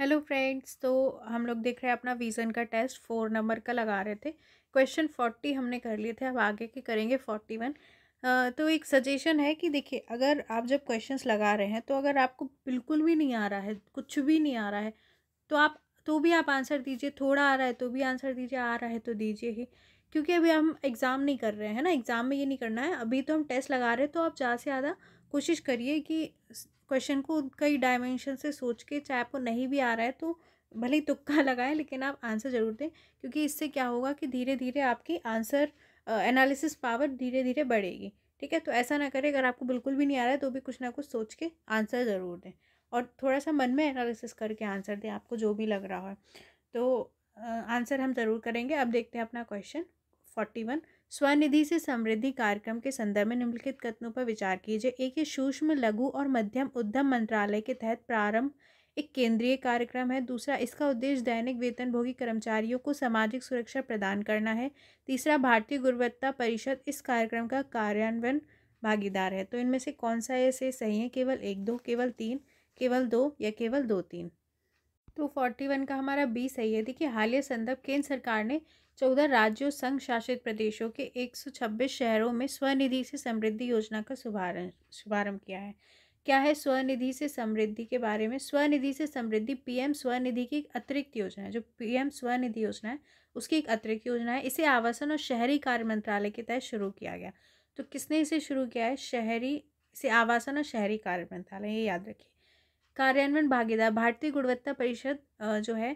hello friends तो हम लोग देख रहे हैं अपना विज़न का टेस्ट फोर नंबर का लगा रहे थे क्वेश्चन फोर्टी हमने कर लिए थे अब आगे के करेंगे फोर्टी वन तो एक सजेशन है कि देखिए अगर आप जब क्वेश्चंस लगा रहे हैं तो अगर आपको बिल्कुल भी नहीं आ रहा है कुछ भी नहीं आ रहा है तो आप तो भी आप आंसर दीजिए थोड़ा आ रहा है तो भी आंसर दीजिए आ रहा है तो दीजिए ही क्योंकि अभी हम एग्ज़ाम नहीं कर रहे हैं ना एग्ज़ाम में ये नहीं करना है अभी तो हम टेस्ट लगा रहे हैं तो आप ज़्यादा से ज़्यादा कोशिश करिए कि क्वेश्चन को कई डायमेंशन से सोच के चाहे आपको नहीं भी आ रहा है तो भले ही तुक्का लगाएं लेकिन आप आंसर ज़रूर दें क्योंकि इससे क्या होगा कि धीरे धीरे आपकी आंसर एनालिसिस पावर धीरे धीरे बढ़ेगी ठीक है तो ऐसा ना करें अगर आपको बिल्कुल भी नहीं आ रहा है तो भी कुछ ना कुछ सोच के आंसर ज़रूर दें और थोड़ा सा मन में एनालिसिस करके आंसर दें आपको जो भी लग रहा है तो आंसर हम ज़रूर करेंगे अब देखते हैं अपना क्वेश्चन फोर्टी वन स्वनिधि से समृद्धि कार्यक्रम के संदर्भ में निम्नलिखित कथनों पर विचार कीजिए एक ये सूक्ष्म लघु और मध्यम उद्यम मंत्रालय के तहत प्रारंभ एक केंद्रीय कार्यक्रम है दूसरा इसका उद्देश्य दैनिक वेतनभोगी कर्मचारियों को सामाजिक सुरक्षा प्रदान करना है तीसरा भारतीय गुणवत्ता परिषद इस कार्यक्रम का कार्यान्वयन भागीदार है तो इनमें से कौन सा ऐसे सही है केवल एक दो केवल तीन केवल दो या केवल दो तीन टू फोर्टी वन का हमारा बी सही है देखिए हालिया संदर्भ केंद्र सरकार ने चौदह राज्यों संघ शासित प्रदेशों के एक सौ छब्बीस शहरों में स्वनिधि से समृद्धि योजना का शुभारंभ शुभारंभ किया है क्या है स्वनिधि से समृद्धि के बारे में स्वनिधि से समृद्धि पीएम स्वनिधि की एक अतिरिक्त योजना है जो पीएम स्वनिधि योजना है उसकी एक अतिरिक्त योजना है इसे आवासन और शहरी कार्य मंत्रालय के तहत शुरू किया गया तो किसने इसे शुरू किया है शहरी इसे आवासन और शहरी कार्य मंत्रालय ये याद रखिए कार्यान्वयन भागीदार भारतीय गुणवत्ता परिषद जो है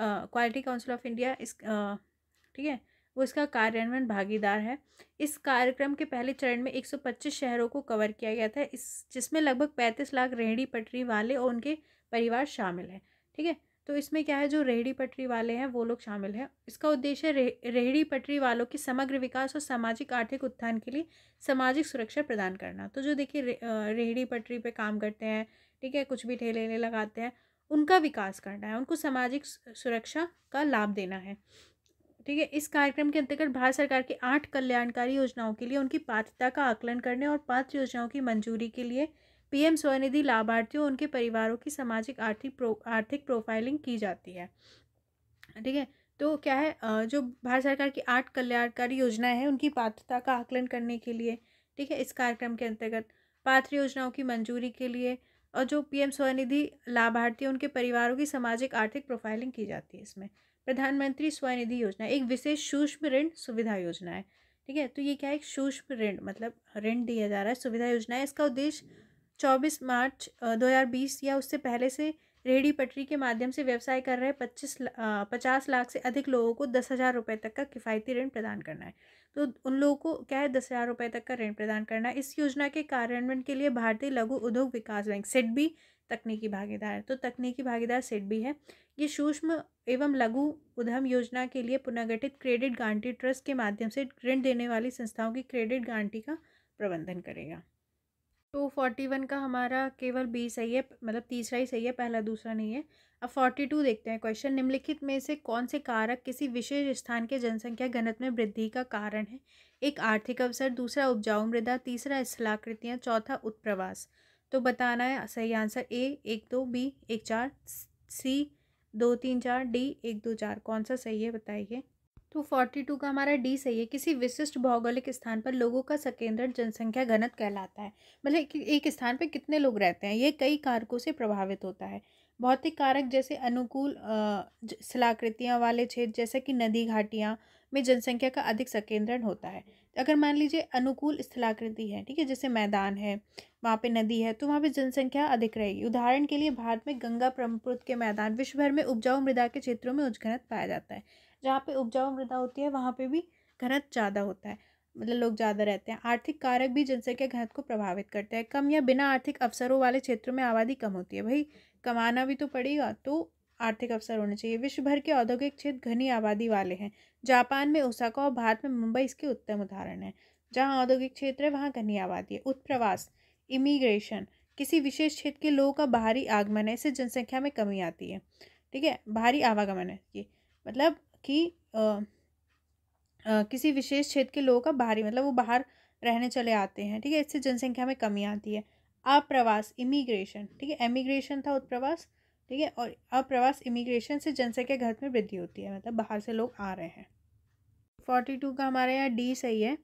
क्वालिटी काउंसिल ऑफ इंडिया इस ठीक है वो इसका कार्यान्वयन भागीदार है इस कार्यक्रम के पहले चरण में 125 शहरों को कवर किया गया था इस जिसमें लगभग 35 लाख रेहड़ी पटरी वाले और उनके परिवार शामिल हैं ठीक है तो इसमें क्या है जो रेहड़ी पटरी वाले हैं वो लोग शामिल हैं इसका उद्देश्य रे, रेहड़ी पटरी वालों की समग्र विकास और सामाजिक आर्थिक उत्थान के लिए सामाजिक सुरक्षा प्रदान करना तो जो देखिए रे, रेहड़ी पटरी पर काम करते हैं ठीक है कुछ भी ठेले ले लगाते हैं उनका विकास करना है उनको सामाजिक सुरक्षा का लाभ देना है ठीक है इस कार्यक्रम के अंतर्गत भारत सरकार की आठ कल्याणकारी योजनाओं के लिए उनकी पात्रता का आकलन करने और पात्र योजनाओं की मंजूरी के लिए पीएम स्वनिधि लाभार्थियों उनके परिवारों की सामाजिक आर्थिक प्रो, आर्थिक प्रोफाइलिंग की जाती है ठीक है तो क्या है जो भारत सरकार की आठ कल्याणकारी योजनाएं हैं उनकी पात्रता का आकलन करने के लिए ठीक है इस कार्यक्रम के अंतर्गत पात्र योजनाओं की मंजूरी के लिए और जो पीएम स्वनिधि लाभार्थी उनके परिवारों की सामाजिक आर्थिक प्रोफाइलिंग की जाती है इसमें प्रधानमंत्री स्वनिधि योजना एक विशेष सूक्ष्म ऋण सुविधा योजना है ठीक है तो ये क्या है सूक्ष्म ऋण मतलब ऋण दिया जा रहा है सुविधा योजना है इसका उद्देश्य चौबीस मार्च दो या उससे पहले से रेहड़ी पटरी के माध्यम से व्यवसाय कर रहे पच्चीस पचास लाख से अधिक लोगों को दस हज़ार रुपये तक का किफ़ायती ऋण प्रदान करना है तो उन लोगों को क्या है दस हज़ार रुपये तक का ऋण प्रदान करना इस योजना के कार्यान्वयन के लिए भारतीय लघु उद्योग विकास बैंक भी तकनीकी भागीदार तो तकनीकी भागीदार भी है ये सूक्ष्म एवं लघु उद्यम योजना के लिए पुनर्गठित क्रेडिट गारंटी ट्रस्ट के माध्यम से ऋण देने वाली संस्थाओं की क्रेडिट गारंटी का प्रबंधन करेगा टू फोर्टी वन का हमारा केवल बी सही है मतलब तीसरा ही सही है पहला दूसरा नहीं है अब फोर्टी टू देखते हैं क्वेश्चन निम्नलिखित में से कौन से कारक किसी विशेष स्थान के जनसंख्या घनत्व में वृद्धि का कारण है एक आर्थिक अवसर दूसरा उपजाऊ मृदा तीसरा स्थलाकृतियाँ चौथा उत्प्रवास तो बताना है सही आंसर ए एक दो बी एक चार सी दो तीन चार डी एक दो चार कौन सा सही है बताइए टू फोर्टी टू का हमारा डी सही है किसी विशिष्ट भौगोलिक स्थान पर लोगों का संकेंद्रित जनसंख्या घनत कहलाता है मतलब एक स्थान पर कितने लोग रहते हैं ये कई कारकों से प्रभावित होता है भौतिक कारक जैसे अनुकूल शिलाकृतियाँ वाले क्षेत्र जैसे कि नदी घाटियाँ में जनसंख्या का अधिक संकेंद्रण होता है अगर मान लीजिए अनुकूल स्थलाकृति है ठीक है जैसे मैदान है वहाँ पे नदी है तो वहाँ पे जनसंख्या अधिक रहेगी उदाहरण के लिए भारत में गंगा ब्रह्मपुत्र के मैदान विश्वभर में उपजाऊ मृदा के क्षेत्रों में उच्च घनत्व पाया जाता है जहाँ पे उपजाऊ मृदा होती है वहाँ पे भी घनत्व ज़्यादा होता है मतलब लोग ज़्यादा रहते हैं आर्थिक कारक भी जनसंख्या घनत्व को प्रभावित करते हैं कम या बिना आर्थिक अवसरों वाले क्षेत्रों में आबादी कम होती है भाई कमाना भी तो पड़ेगा तो आर्थिक अवसर होने चाहिए विश्व भर के औद्योगिक क्षेत्र घनी आबादी वाले हैं जापान में ओसाका और भारत में मुंबई इसके उत्तम उदाहरण है जहाँ औद्योगिक क्षेत्र है वहाँ घनी आबादी है उत्प्रवास इमिग्रेशन किसी विशेष क्षेत्र के लोगों का बाहरी आगमन है इससे जनसंख्या में कमी आती है ठीक है बाहरी आवागमन है ये मतलब कि आ, आ, किसी विशेष क्षेत्र के लोगों का बाहरी मतलब वो बाहर रहने चले आते हैं ठीक है इससे जनसंख्या में कमी आती है अप्रवास इमिग्रेशन ठीक है एमिग्रेशन था उत्प्रवास ठीक है और अप्रवास इमिग्रेशन से जनसंख्या घट में वृद्धि होती है मतलब बाहर से लोग आ रहे हैं फोर्टी टू का हमारे यहाँ डी सही है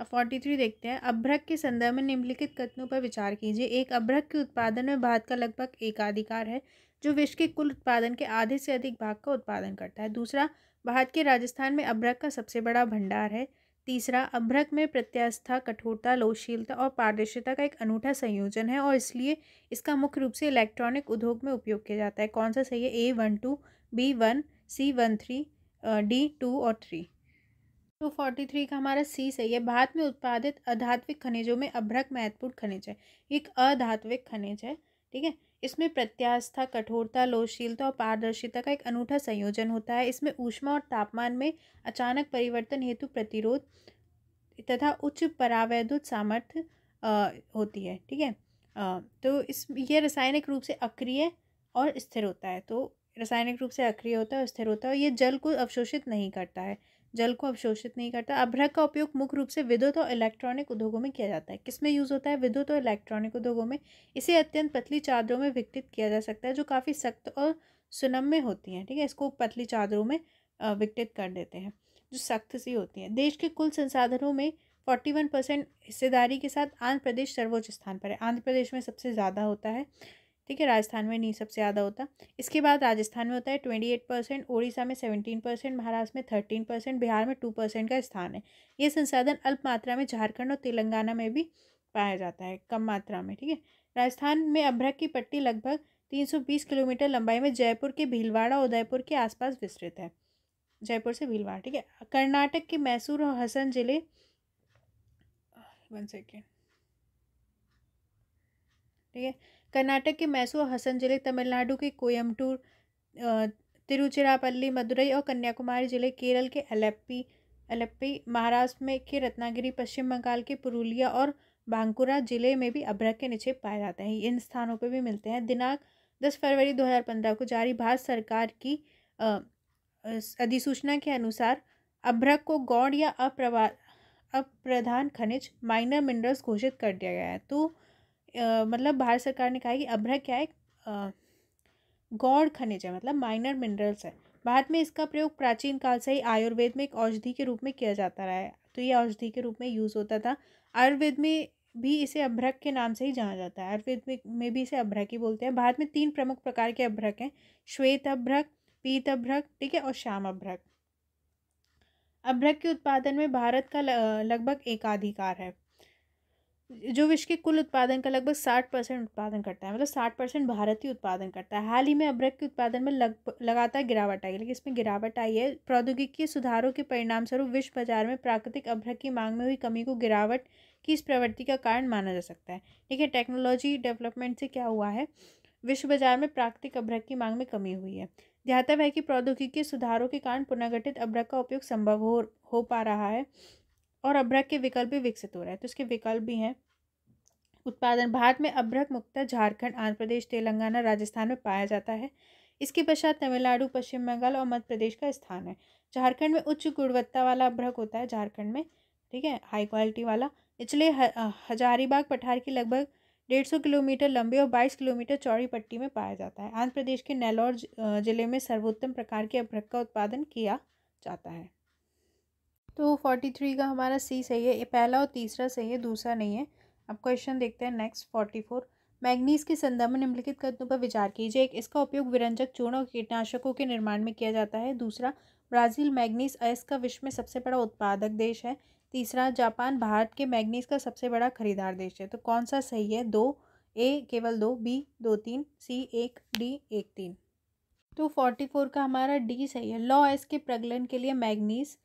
अब फोर्टी थ्री देखते हैं अभ्रक के संदर्भ में निम्नलिखित कथनों पर विचार कीजिए एक अभ्रक के उत्पादन में भारत का लगभग एकाधिकार है जो विश्व के कुल उत्पादन के आधे से अधिक भाग का उत्पादन करता है दूसरा भारत के राजस्थान में अभ्रक का सबसे बड़ा भंडार है तीसरा अभ्रक में प्रत्यास्था कठोरता लोशीलता और पारदर्शिता का एक अनूठा संयोजन है और इसलिए इसका मुख्य रूप से इलेक्ट्रॉनिक उद्योग में उपयोग किया जाता है कौन सा सही है A one two B one C one three D two और थ्री टू फोर्टी थ्री का हमारा सी सही है भारत में उत्पादित अधात्विक खनिजों में अभ्रक महत्वपूर्ण खनिज है एक अधात्विक खनिज है ठीक है इसमें प्रत्यास्था कठोरता लोशीलता और पारदर्शिता का एक अनूठा संयोजन होता है इसमें ऊष्मा और तापमान में अचानक परिवर्तन हेतु प्रतिरोध तथा उच्च परावैद्युत सामर्थ्य होती है ठीक है तो इस यह रासायनिक रूप से अक्रिय और स्थिर होता है तो रासायनिक रूप से अक्रिय होता है और स्थिर होता है और ये जल को अवशोषित नहीं करता है जल को अवशोषित नहीं करता अभ्रक का उपयोग मुख्य रूप से विद्युत और इलेक्ट्रॉनिक उद्योगों में किया जाता है किसमें यूज़ होता है विद्युत और इलेक्ट्रॉनिक उद्योगों में इसे अत्यंत पतली चादरों में विकटित किया जा सकता है जो काफ़ी सख्त और सुनम्य होती हैं ठीक है इसको पतली चादरों में विकटित कर देते हैं जो सख्त सी होती हैं देश के कुल संसाधनों में फोर्टी वन परसेंट हिस्सेदारी के साथ आंध्र प्रदेश सर्वोच्च स्थान पर है आंध्र प्रदेश में सबसे ज़्यादा होता है ठीक है राजस्थान में नहीं सबसे ज़्यादा होता इसके बाद राजस्थान में होता है ट्वेंटी एट परसेंट उड़ीसा में सेवेंटीन परसेंट महाराष्ट्र में थर्टीन परसेंट बिहार में टू परसेंट का स्थान है ये संसाधन अल्प मात्रा में झारखंड और तेलंगाना में भी पाया जाता है कम मात्रा में ठीक है राजस्थान में अभ्रक की पट्टी लगभग तीन सौ बीस किलोमीटर लंबाई में जयपुर के भीलवाड़ा उदयपुर के आसपास विस्तृत है जयपुर से भीलवाड़ा ठीक है कर्नाटक के मैसूर और हसन जिले वन सेकेंड ठीक है कर्नाटक के मैसूर हसन जिले तमिलनाडु के कोयम्बटूर तिरुचिरापल्ली मदुरई और कन्याकुमारी जिले केरल के अलेप्पी अलेप्पी महाराष्ट्र में के रत्नागिरी पश्चिम बंगाल के पुरुलिया और बांकुरा जिले में भी अभ्रक के नीचे पाए जाते हैं इन स्थानों पर भी मिलते हैं दिनांक दस फरवरी दो को जारी भारत सरकार की अधिसूचना के अनुसार अभ्रक को गौड़ या अप्रवा अप्रधान खनिज माइनर मिनरल्स घोषित कर दिया गया है तो मतलब भारत सरकार ने कहा है कि अभ्रक क्या है गौड़ खनिज है मतलब माइनर मिनरल्स है भारत में इसका प्रयोग प्राचीन काल से ही आयुर्वेद में एक औषधि के रूप में किया जाता रहा है तो ये औषधि के रूप में यूज़ होता था आयुर्वेद में भी इसे अभ्रक के नाम से ही जाना जाता है आयुर्वेद में, भी इसे अभ्रक ही बोलते हैं भारत में तीन प्रमुख प्रकार के अभ्रक हैं श्वेत अभ्रक पीत अभ्रक ठीक है और श्याम अभ्रक अभ्रक के उत्पादन में भारत का लगभग एकाधिकार है जो विश्व के कुल उत्पादन का लगभग साठ परसेंट उत्पादन करता है मतलब साठ परसेंट भारत ही उत्पादन करता है हाल ही में अभ्रक के उत्पादन में लग लगातार गिरावट आई लेकिन इसमें गिरावट आई है प्रौद्योगिकी सुधारों के परिणामस्वरूप विश्व बाजार में प्राकृतिक अभ्रक की मांग में हुई कमी को गिरावट की इस प्रवृत्ति का कारण माना जा सकता है ठीक है टेक्नोलॉजी डेवलपमेंट से क्या हुआ है विश्व बाजार में प्राकृतिक अभ्रक की मांग में कमी हुई है ध्यातव है कि प्रौद्योगिकी सुधारों के कारण पुनर्गठित अभ्रक का उपयोग संभव हो हो पा रहा है और अभ्रक के विकल्प भी विकसित हो रहे हैं तो इसके विकल्प भी हैं उत्पादन भारत में अभ्रक मुक्त झारखंड आंध्र प्रदेश तेलंगाना राजस्थान में पाया जाता है इसके पश्चात तमिलनाडु पश्चिम बंगाल और मध्य प्रदेश का स्थान है झारखंड में उच्च गुणवत्ता वाला अभ्रक होता है झारखंड में ठीक है हाई क्वालिटी वाला इसलिए हजारीबाग पठार की लगभग डेढ़ सौ किलोमीटर लंबी और बाईस किलोमीटर चौड़ी पट्टी में पाया जाता है आंध्र प्रदेश के नेलौर जिले में सर्वोत्तम प्रकार के अभ्रक का उत्पादन किया जाता है तो फोर्टी थ्री का हमारा सी सही है पहला और तीसरा सही है दूसरा नहीं है अब क्वेश्चन देखते हैं नेक्स्ट फोर्टी फोर मैग्नीज के संदर्भ में निम्नलिखित कदमों पर विचार कीजिए एक इसका उपयोग विरंजक चूर्ण और कीटनाशकों के निर्माण में किया जाता है दूसरा ब्राज़ील मैग्नीज अयस का विश्व में सबसे बड़ा उत्पादक देश है तीसरा जापान भारत के मैग्नीज का सबसे बड़ा खरीदार देश है तो कौन सा सही है दो ए केवल दो बी दो तीन सी एक डी एक तीन तो फोर्टी फोर का हमारा डी सही है लॉ एस के प्रगलन के लिए मैग्नीज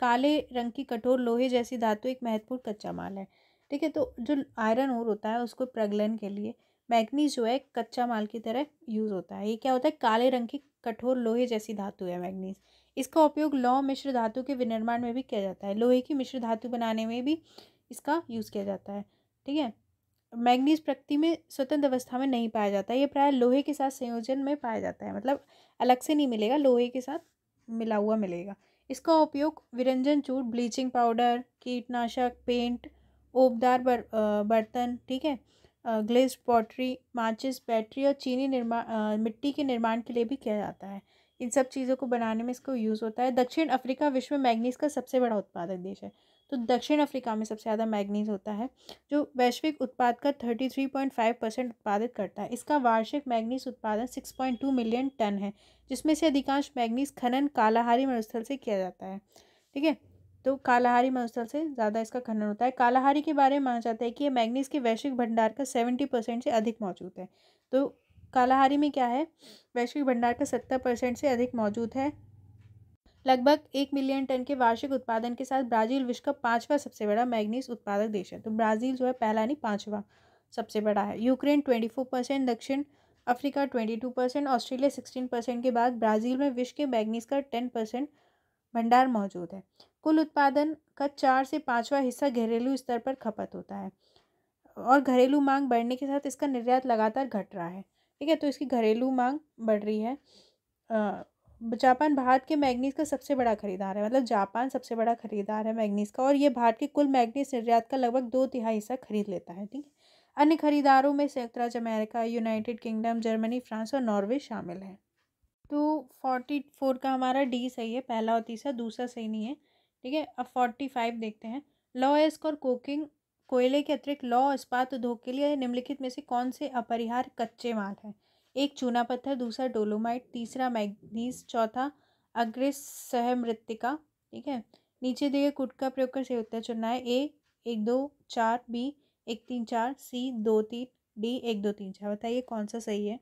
काले रंग की कठोर लोहे जैसी धातु एक महत्वपूर्ण कच्चा माल है ठीक है तो जो आयरन और होता है उसको प्रगलन के लिए मैग्नीज जो है कच्चा माल की तरह यूज़ होता है ये क्या होता है काले रंग की कठोर लोहे जैसी धातु है मैग्नीज इसका उपयोग लौह मिश्र धातु के विनिर्माण में भी किया जाता है लोहे की मिश्र धातु बनाने में भी इसका यूज़ किया जाता है ठीक है मैग्नीज प्रकृति में स्वतंत्र अवस्था में नहीं पाया जाता ये प्रायः लोहे के साथ संयोजन में पाया जाता है मतलब अलग से नहीं मिलेगा लोहे के साथ मिला हुआ मिलेगा इसका उपयोग विरंजन चूर ब्लीचिंग पाउडर कीटनाशक पेंट ओबदार बर, बर्तन ठीक है ग्लेज पॉटरी माचिस बैटरी और चीनी निर्माण मिट्टी के निर्माण के लिए भी किया जाता है इन सब चीज़ों को बनाने में इसको यूज़ होता है दक्षिण अफ्रीका विश्व में मैगनीज़ का सबसे बड़ा उत्पादक देश है तो दक्षिण अफ्रीका में सबसे ज़्यादा मैगनीज होता है जो वैश्विक उत्पाद का thirty three point five percent उत्पादित करता है इसका वार्षिक मैगनीज उत्पादन six point two million ton है जिसमें से अधिकांश मैगनीज खनन कालाहारी मरुस्थल से किया जाता है ठीक है तो कालाहारी मरुस्थल से ज़्यादा इसका खनन होता है कालाहारी के बारे में माना जाता है कि ये मैगनीज के वैश्विक भंडार का सेवेंटी परसेंट से अधिक मौजूद है तो कालाहारी में क्या है वैश्विक भंडार का सत्तर परसेंट से अधिक मौजूद है लगभग एक मिलियन टन के वार्षिक उत्पादन के साथ ब्राज़ील विश्व का पाँचवा सबसे बड़ा मैग्नीस उत्पादक देश है तो ब्राज़ील जो है पहला नहीं पाँचवा सबसे बड़ा है यूक्रेन ट्वेंटी फोर परसेंट दक्षिण Africa twenty two percent Australia sixteen percent के बाद ब्राज़ील में विश्व के मैग्नीज का टेन परसेंट भंडार मौजूद है कुल उत्पादन का चार से पाँचवा हिस्सा घरेलू स्तर पर खपत होता है और घरेलू मांग बढ़ने के साथ इसका निर्यात लगातार घट रहा है ठीक है तो इसकी घरेलू मांग बढ़ रही है जापान भारत के मैग्नीज का सबसे बड़ा खरीदार है मतलब जापान सबसे बड़ा खरीदार है मैग्नीज का और ये भारत के कुल मैग्नीज निर्यात का लगभग दो तिहाई हिस्सा खरीद लेता है ठीक है अन्य खरीदारों में संयुक्त राज्य America United Kingdom Germany France और नॉर्वे शामिल हैं तो फोर्टी फोर का हमारा डी सही है पहला और तीसरा दूसरा सही नहीं है ठीक है अब फोर्टी फाइव देखते हैं लॉ एस्क और कोकिंग कोयले के अतिरिक्त लौ इस्पात उद्योग के लिए निम्नलिखित में से कौन से अपरिहार कच्चे माल हैं एक चूना पत्थर दूसरा डोलोमाइट तीसरा मैग्नीज चौथा अग्रिस सहमृत्तिका ठीक है नीचे दिए कुट का प्रयोग कर सही उत्तर चुनना है ए एक दो चार बी एक तीन चार सी दो तीन डी एक दो तीन चार बताइए कौन सा सही है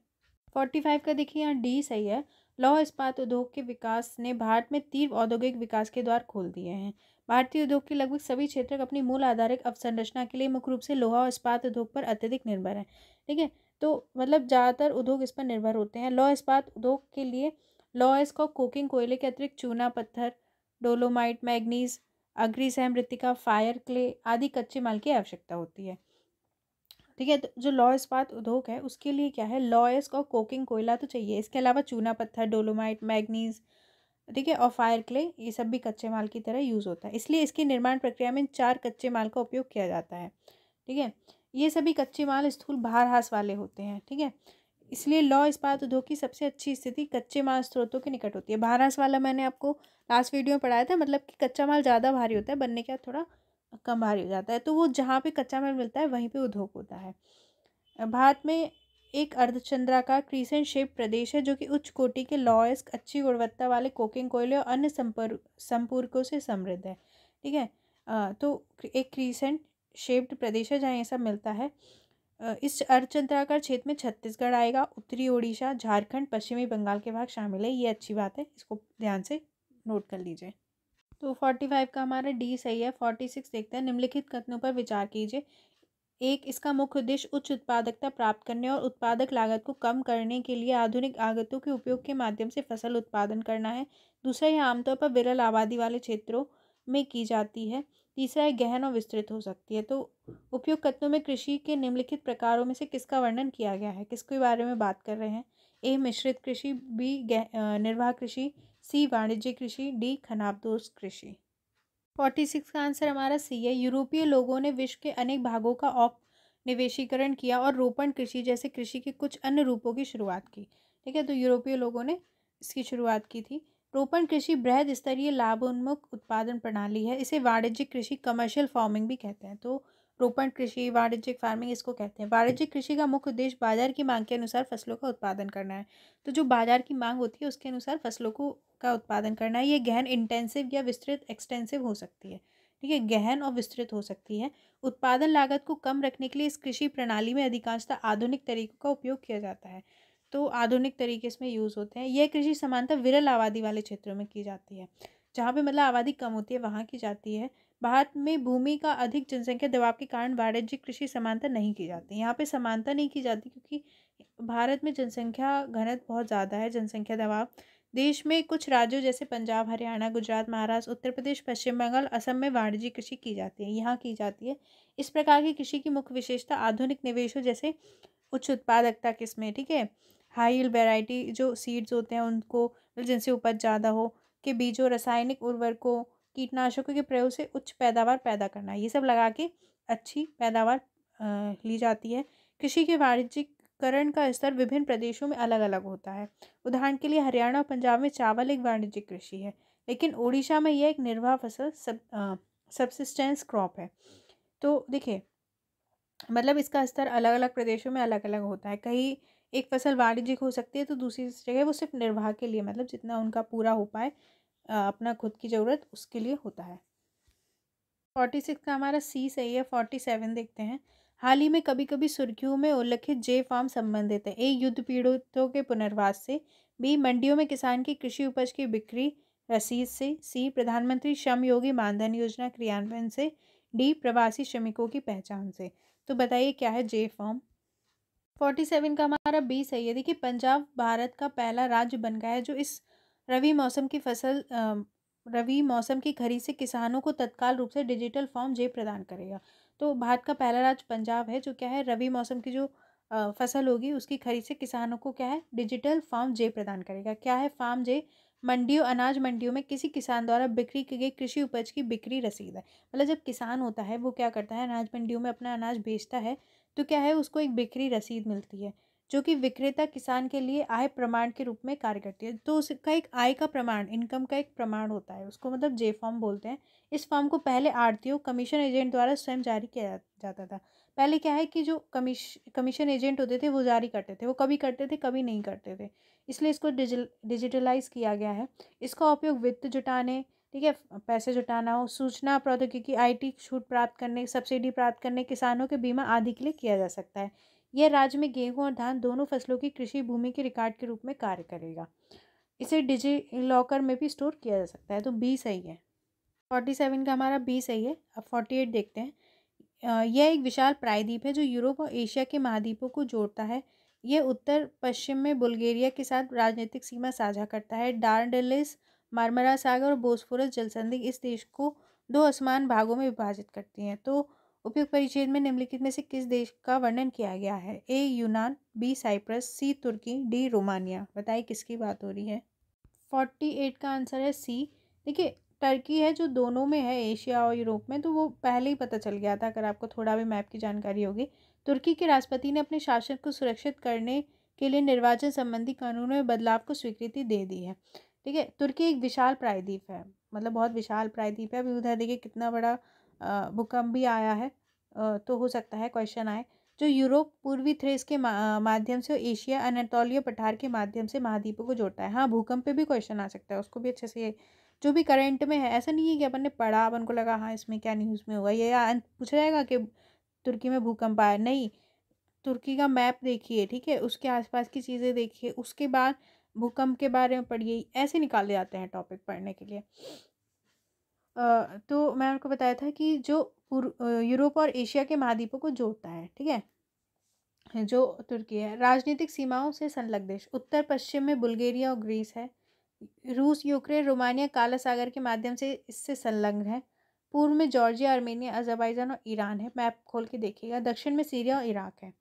फोर्टी फाइव का देखिए यहाँ डी सही है लौह इस्पात उद्योग के विकास ने भारत में तीव्र औद्योगिक विकास के द्वार खोल दिए हैं भारतीय उद्योग के लगभग सभी क्षेत्र अपनी मूल आधारित अवसंरचना के लिए मुख्य रूप से लोहा और इस्पात उद्योग पर अत्यधिक निर्भर है ठीक है तो मतलब ज़्यादातर उद्योग इस पर निर्भर होते हैं लौह इस्पात उद्योग के लिए लौह इसको कोकिंग कोयले के अतिरिक्त चूना पत्थर डोलोमाइट मैग्नीज अग्रिसम मृतिका फायर क्ले आदि कच्चे माल की आवश्यकता होती है ठीक है तो जो लॉ इस्पात उद्योग है उसके लिए क्या है लॉयस्क और कोकिंग कोयला तो चाहिए इसके अलावा चूना पत्थर डोलोमाइट मैग्नीज ठीक है और फायर क्ले ये सब भी कच्चे माल की तरह यूज़ होता है इसलिए इसकी निर्माण प्रक्रिया में चार कच्चे माल का उपयोग किया जाता है ठीक है ये सभी कच्चे माल स्थूल हास वाले होते हैं ठीक है इसलिए लॉ इस्पात उद्योग की सबसे अच्छी स्थिति कच्चे माल स्रोतों के निकट होती है भारहास वाला मैंने आपको लास्ट वीडियो में पढ़ाया था मतलब कि कच्चा माल ज़्यादा भारी होता है बनने के बाद थोड़ा कम भारी हो जाता है तो वो जहाँ पे कच्चा माल मिलता है वहीं पर उद्योग होता है भारत में एक अर्धचंद्राकार क्रीसेंट शेप प्रदेश है जो कि उच्च कोटि के लॉयस्क अच्छी गुणवत्ता वाले कोकिंग कोयले और अन्य संपूर्कों से समृद्ध है ठीक है तो एक क्रीसेंट शेप्ड प्रदेश है जहाँ ये सब मिलता है इस अर्धचंद्राकार क्षेत्र में छत्तीसगढ़ आएगा उत्तरी ओडिशा झारखंड पश्चिमी बंगाल के भाग शामिल है ये अच्छी बात है इसको ध्यान से नोट कर लीजिए तो फोर्टी फाइव का हमारा डी सही है फोर्टी सिक्स देखते हैं निम्नलिखित कथनों पर विचार कीजिए एक इसका मुख्य उद्देश्य उच्च उत्पादकता प्राप्त करने और उत्पादक लागत को कम करने के लिए आधुनिक आगतों के उपयोग के माध्यम से फसल उत्पादन करना है दूसरा यह आमतौर पर विरल आबादी वाले क्षेत्रों में की जाती है तीसरा यह गहन और विस्तृत हो सकती है तो उपयोग कत्नों में कृषि के निम्नलिखित प्रकारों में से किसका वर्णन किया गया है किसके बारे में बात कर रहे हैं ए मिश्रित कृषि बी निर्वाह कृषि सी वाणिज्य कृषि डी खनाबदोष कृषि फोर्टी सिक्स का आंसर हमारा सी है यूरोपीय लोगों ने विश्व के अनेक भागों का औप निवेशीकरण किया और रोपण कृषि जैसे कृषि के कुछ अन्य रूपों की शुरुआत की ठीक है तो यूरोपीय लोगों ने इसकी शुरुआत की थी रोपण कृषि बृहद स्तरीय लाभोन्मुख उत्पादन प्रणाली है इसे वाणिज्यिक कृषि कमर्शियल फार्मिंग भी कहते हैं तो रोपण कृषि वाणिज्यिक फार्मिंग इसको कहते हैं वाणिज्यिक कृषि का मुख्य उद्देश्य बाजार की मांग के अनुसार फसलों का उत्पादन करना है तो जो बाजार की मांग होती है उसके अनुसार फसलों को का उत्पादन करना है ये गहन इंटेंसिव या विस्तृत एक्सटेंसिव हो सकती है ठीक है गहन और विस्तृत हो सकती है उत्पादन लागत को कम रखने के लिए इस कृषि प्रणाली में अधिकांशतः आधुनिक तरीकों का उपयोग किया जाता है तो आधुनिक तरीके इसमें यूज़ होते हैं यह कृषि समानता विरल आबादी वाले क्षेत्रों में की जाती है जहाँ पे मतलब आबादी कम होती है वहाँ की जाती है भारत में भूमि का अधिक जनसंख्या दबाव के कारण वाणिज्यिक कृषि समानता नहीं की जाती यहाँ पे समानता नहीं की जाती क्योंकि भारत में जनसंख्या घनत्व बहुत ज़्यादा है जनसंख्या दबाव देश में कुछ राज्यों जैसे पंजाब हरियाणा गुजरात महाराष्ट्र उत्तर प्रदेश पश्चिम बंगाल असम में वाणिज्यिक कृषि की जाती है यहाँ की जाती है इस प्रकार की कृषि की मुख्य विशेषता आधुनिक निवेशों जैसे उच्च उत्पादकता किस्में ठीक है हाई वेराइटी जो सीड्स होते हैं उनको जिनसे उपज ज़्यादा हो के बीजों रासायनिक उर्वरकों कीटनाशकों के प्रयोग से उच्च पैदावार पैदा करना ये सब लगा के अच्छी पैदावार ली जाती है कृषि के वाणिज्यिकरण का स्तर विभिन्न प्रदेशों में अलग अलग होता है उदाहरण के लिए हरियाणा और पंजाब में चावल एक वाणिज्यिक कृषि है लेकिन ओडिशा में यह एक निर्वाह फसल सब सब्सिस्टेंस क्रॉप है तो देखिए मतलब इसका स्तर अलग अलग प्रदेशों में अलग अलग होता है कहीं एक फसल वाणिज्यिक हो सकती है तो दूसरी जगह वो सिर्फ निर्वाह के लिए मतलब जितना उनका पूरा हो पाए अपना खुद की ज़रूरत उसके लिए होता है फोर्टी सिक्स का हमारा सी सही है फोर्टी सेवन देखते हैं हाल ही में कभी कभी सुर्खियों में उल्लिखित जे फार्म संबंधित है ए युद्ध पीड़ितों के पुनर्वास से बी मंडियों में किसान की कृषि उपज की बिक्री रसीद से सी प्रधानमंत्री श्रम योगी मानधन योजना क्रियान्वयन से डी प्रवासी श्रमिकों की पहचान से तो बताइए क्या है जे फॉर्म फोर्टी सेवन का हमारा बी सही है देखिए पंजाब भारत का पहला राज्य बन गया है जो इस रवि मौसम की फसल रवि मौसम की खरीद से किसानों को तत्काल रूप से डिजिटल फॉर्म जे प्रदान करेगा तो भारत का पहला राज्य पंजाब है जो क्या है रवि मौसम की जो फसल होगी उसकी खरीद से किसानों को क्या है डिजिटल फॉर्म जे प्रदान करेगा क्या है फार्म जे मंडियों अनाज मंडियों में किसी किसान द्वारा बिक्री की गई कृषि उपज की बिक्री रसीद है मतलब जब किसान होता है वो क्या करता है अनाज मंडियों में अपना अनाज बेचता है तो क्या है उसको एक बिक्री रसीद मिलती है जो कि विक्रेता किसान के लिए आय प्रमाण के रूप में कार्य करती है तो उसका एक आय का प्रमाण इनकम का एक प्रमाण होता है उसको मतलब जे फॉर्म बोलते हैं इस फॉर्म को पहले आरटीओ कमीशन एजेंट द्वारा स्वयं जारी किया जाता था पहले क्या है कि जो कमीश कमीशन एजेंट होते थे वो जारी करते थे वो कभी करते थे कभी नहीं करते थे इसलिए इसको डिजिल डिजिटलाइज किया गया है इसका उपयोग वित्त जुटाने ठीक है पैसे जुटाना हो सूचना प्रौद्योगिकी आईटी छूट प्राप्त करने सब्सिडी प्राप्त करने किसानों के बीमा आदि के लिए किया जा सकता है यह राज्य में गेहूं और धान दोनों फसलों की कृषि भूमि के रिकॉर्ड के रूप में कार्य करेगा इसे डिजी लॉकर में भी स्टोर किया जा सकता है तो बी सही है फोर्टी सेवन का हमारा बी सही है अब फोर्टी एट देखते हैं यह एक विशाल प्रायद्वीप है जो यूरोप और एशिया के महाद्वीपों को जोड़ता है यह उत्तर पश्चिम में बुल्गेरिया के साथ राजनीतिक सीमा साझा करता है डारडलिस मारमरा सागर और बोस्फोरस जलसंधि इस देश को दो आसमान भागों में विभाजित करती हैं तो उपयुक्त परिच्छेद में निम्नलिखित में से किस देश का वर्णन किया गया है ए यूनान बी साइप्रस सी तुर्की डी रोमानिया बताइए किसकी बात हो रही है फोर्टी एट का आंसर है सी देखिए टर्की है जो दोनों में है एशिया और यूरोप में तो वो पहले ही पता चल गया था अगर आपको थोड़ा भी मैप की जानकारी होगी तुर्की के राष्ट्रपति ने अपने शासन को सुरक्षित करने के लिए निर्वाचन संबंधी कानूनों में बदलाव को स्वीकृति दे दी है ठीक है तुर्की एक विशाल प्रायद्वीप है मतलब बहुत विशाल प्रायद्वीप है अभी उधर देखिए कितना बड़ा भूकंप भी आया है तो हो सकता है क्वेश्चन आए जो यूरोप पूर्वी थ्रेस के माध्यम से एशिया अनतौलिया पठार के माध्यम से महाद्वीपों को जोड़ता है हाँ भूकंप पे भी क्वेश्चन आ सकता है उसको भी अच्छे से जो भी करंट में है ऐसा नहीं है कि अपन ने पढ़ा अपन को लगा हाँ इसमें क्या न्यूज़ में होगा ये पूछा जाएगा कि तुर्की में भूकंप आया नहीं तुर्की का मैप देखिए ठीक है उसके आसपास की चीज़ें देखिए उसके बाद भूकंप के बारे में पढ़िए ऐसे निकाले जाते हैं टॉपिक पढ़ने के लिए तो मैं आपको बताया था कि जो यूरोप और एशिया के महाद्वीपों को जोड़ता है ठीक है जो तुर्की है राजनीतिक सीमाओं से संलग्न देश उत्तर पश्चिम में बुल्गेरिया और ग्रीस है रूस यूक्रेन रोमानिया काला सागर के माध्यम से इससे संलग्न है पूर्व में जॉर्जिया आर्मेनिया अजरबैजान और ईरान है मैप खोल के देखिएगा दक्षिण में सीरिया और इराक है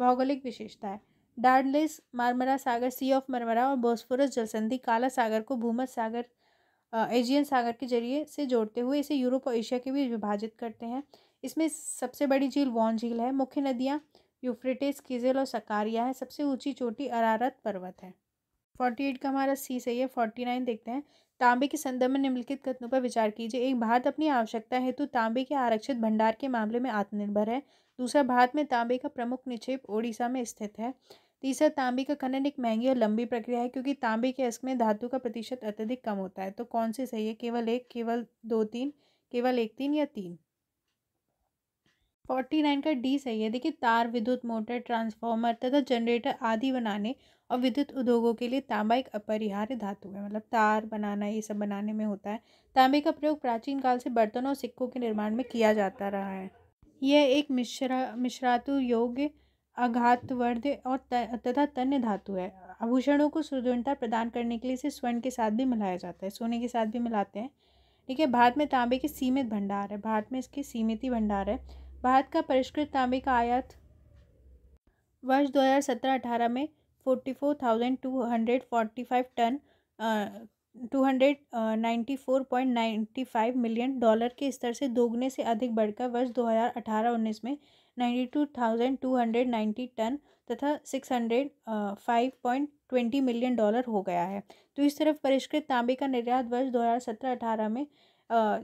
भौगोलिक विशेषता है डार्डलिस मारमरा सागर सी ऑफ मरमरा और बोस्फोरस जलसंधि काला सागर को भूमध सागर एजियन सागर के जरिए से जोड़ते हुए इसे यूरोप और एशिया के बीच विभाजित करते हैं इसमें सबसे बड़ी झील वॉन झील है मुख्य नदियाँ यूफ्रेटिस किजल और सकारिया है सबसे ऊंची चोटी अरारत पर्वत है फोर्टी एट का हमारा सी सही है फोर्टी नाइन देखते हैं तांबे के संदर्भ में निम्नलिखित कथनों पर विचार कीजिए एक भारत अपनी आवश्यकता हेतु तांबे के आरक्षित भंडार के मामले में आत्मनिर्भर है दूसरा भारत में तांबे का प्रमुख निक्षेप ओडिशा में स्थित है तीसरा तांबे का खनन एक महंगी और लंबी प्रक्रिया है क्योंकि तांबे के अस्क में धातु का प्रतिशत अत्यधिक कम होता है तो कौन से सही है केवल एक केवल दो तीन केवल एक तीन या तीन फोर्टी नाइन का डी सही है देखिए तार विद्युत मोटर ट्रांसफार्मर तथा जनरेटर आदि बनाने और विद्युत उद्योगों के लिए तांबा एक अपरिहार्य धातु है मतलब तार बनाना ये सब बनाने में होता है तांबे का प्रयोग प्राचीन काल से बर्तनों और सिक्कों के निर्माण में किया जाता रहा है यह एक मिश्रा मिश्रातु योग्य अघातवर्ध और तथा तन्य धातु है आभूषणों को सुदृढ़ता प्रदान करने के लिए इसे स्वर्ण के साथ भी मिलाया जाता है सोने के साथ भी मिलाते हैं ठीक है भारत में तांबे के सीमित भंडार है भारत में इसके सीमित ही भंडार है भारत का परिष्कृत तांबे का आयात वर्ष 2017-18 में 44,245 ton two hundred ninety four point ninety five million dollar के स्तर से दोगुने से अधिक बढ़कर वर्ष दो हज़ार अठारह उन्नीस में ninety two thousand two hundred ninety ton तथा six hundred five point twenty million dollar हो गया है तो इस तरफ परिष्कृत तांबे का निर्यात वर्ष दो हज़ार सत्रह अठारह में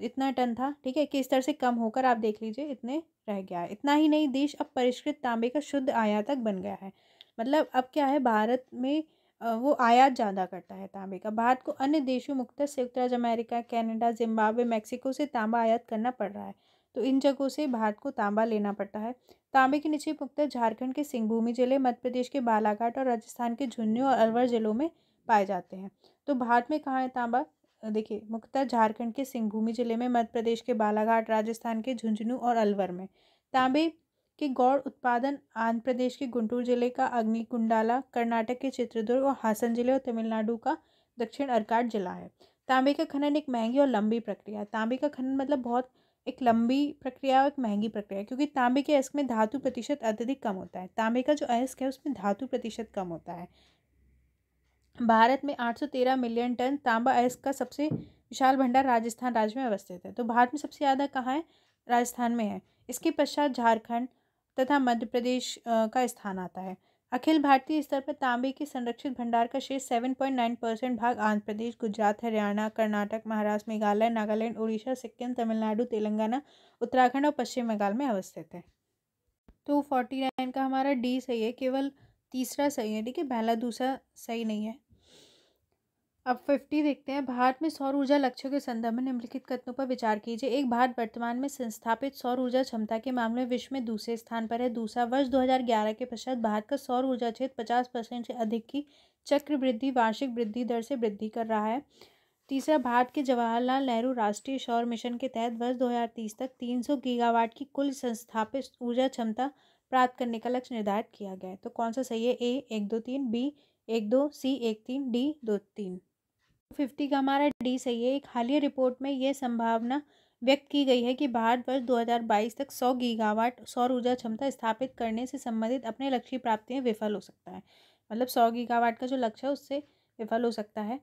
इतना टन था ठीक है कि इस तरह से कम होकर आप देख लीजिए इतने रह गया है इतना ही नहीं देश अब परिष्कृत तांबे का शुद्ध आयातक बन गया है मतलब अब क्या है भारत में वो आयात ज़्यादा करता है तांबे का भारत को अन्य देशों मुख्तः संयुक्त राज्य अमेरिका कैनेडा जिम्बाब्वे मैक्सिको से तांबा आयात करना पड़ रहा है तो इन जगहों से भारत को तांबा लेना पड़ता है तांबे के नीचे मुक्त झारखंड के सिंहभूमि जिले मध्य प्रदेश के बालाघाट और राजस्थान के झुन्नू और अलवर ज़िलों में पाए जाते हैं तो भारत में कहाँ है तांबा देखिए मुख्तार झारखंड के सिंहभूमि जिले में मध्य प्रदेश के बालाघाट राजस्थान के झुंझुनू और अलवर में तांबे के गौड़ उत्पादन आंध्र प्रदेश के गुंटूर जिले का अग्निकुंडाला कर्नाटक के चित्रदुर्ग और हासन जिले और तमिलनाडु का दक्षिण अरकाट जिला है तांबे का खनन एक महंगी और लंबी प्रक्रिया है तांबे का खनन मतलब बहुत एक लंबी प्रक्रिया और एक महंगी प्रक्रिया है क्योंकि तांबे के अयस्क में धातु प्रतिशत अत्यधिक कम होता है तांबे का जो अयस्क है उसमें धातु प्रतिशत कम होता है भारत में 813 मिलियन टन तांबा अयस्क का सबसे विशाल भंडार राजस्थान राज्य में अवस्थित है तो भारत में सबसे ज़्यादा कहाँ है राजस्थान में है इसके पश्चात झारखंड तथा मध्य प्रदेश का स्थान आता है अखिल भारतीय स्तर पर तांबे के संरक्षित भंडार का शेष 7.9 परसेंट भाग आंध्र प्रदेश गुजरात हरियाणा कर्नाटक महाराष्ट्र मेघालय नागालैंड उड़ीसा सिक्किम तमिलनाडु तेलंगाना उत्तराखंड और पश्चिम बंगाल में अवस्थित है तो फोर्टी नाइन का हमारा डी सही है केवल तीसरा सही है ठीक है पहला दूसरा सही नहीं है अब फिफ्टी देखते हैं भारत में सौर ऊर्जा लक्ष्यों के संदर्भ में निम्नलिखित कथनों पर विचार कीजिए एक भारत वर्तमान में संस्थापित सौर ऊर्जा क्षमता के मामले में विश्व में दूसरे स्थान पर है दूसरा वर्ष 2011 के पश्चात भारत का सौर ऊर्जा क्षेत्र 50 परसेंट से अधिक की चक्रवृद्धि वार्षिक वृद्धि दर से वृद्धि कर रहा है तीसरा भारत के जवाहरलाल नेहरू राष्ट्रीय सौर मिशन के तहत वर्ष दो तक तीन गीगावाट की कुल संस्थापित ऊर्जा क्षमता प्राप्त करने का लक्ष्य निर्धारित किया गया है तो कौन सा सही है ए एक दो तीन बी एक दो सी एक तीन डी दो तीन फिफ्टी का हमारा डी सही है एक हालिया रिपोर्ट में यह संभावना व्यक्त की गई है कि भारत हज़ार 2022 तक 100 गीगावाट सौर ऊर्जा क्षमता स्थापित करने से संबंधित अपने लक्ष्य की प्राप्ति में विफल हो सकता है मतलब 100 गीगावाट का जो लक्ष्य है उससे विफल हो सकता है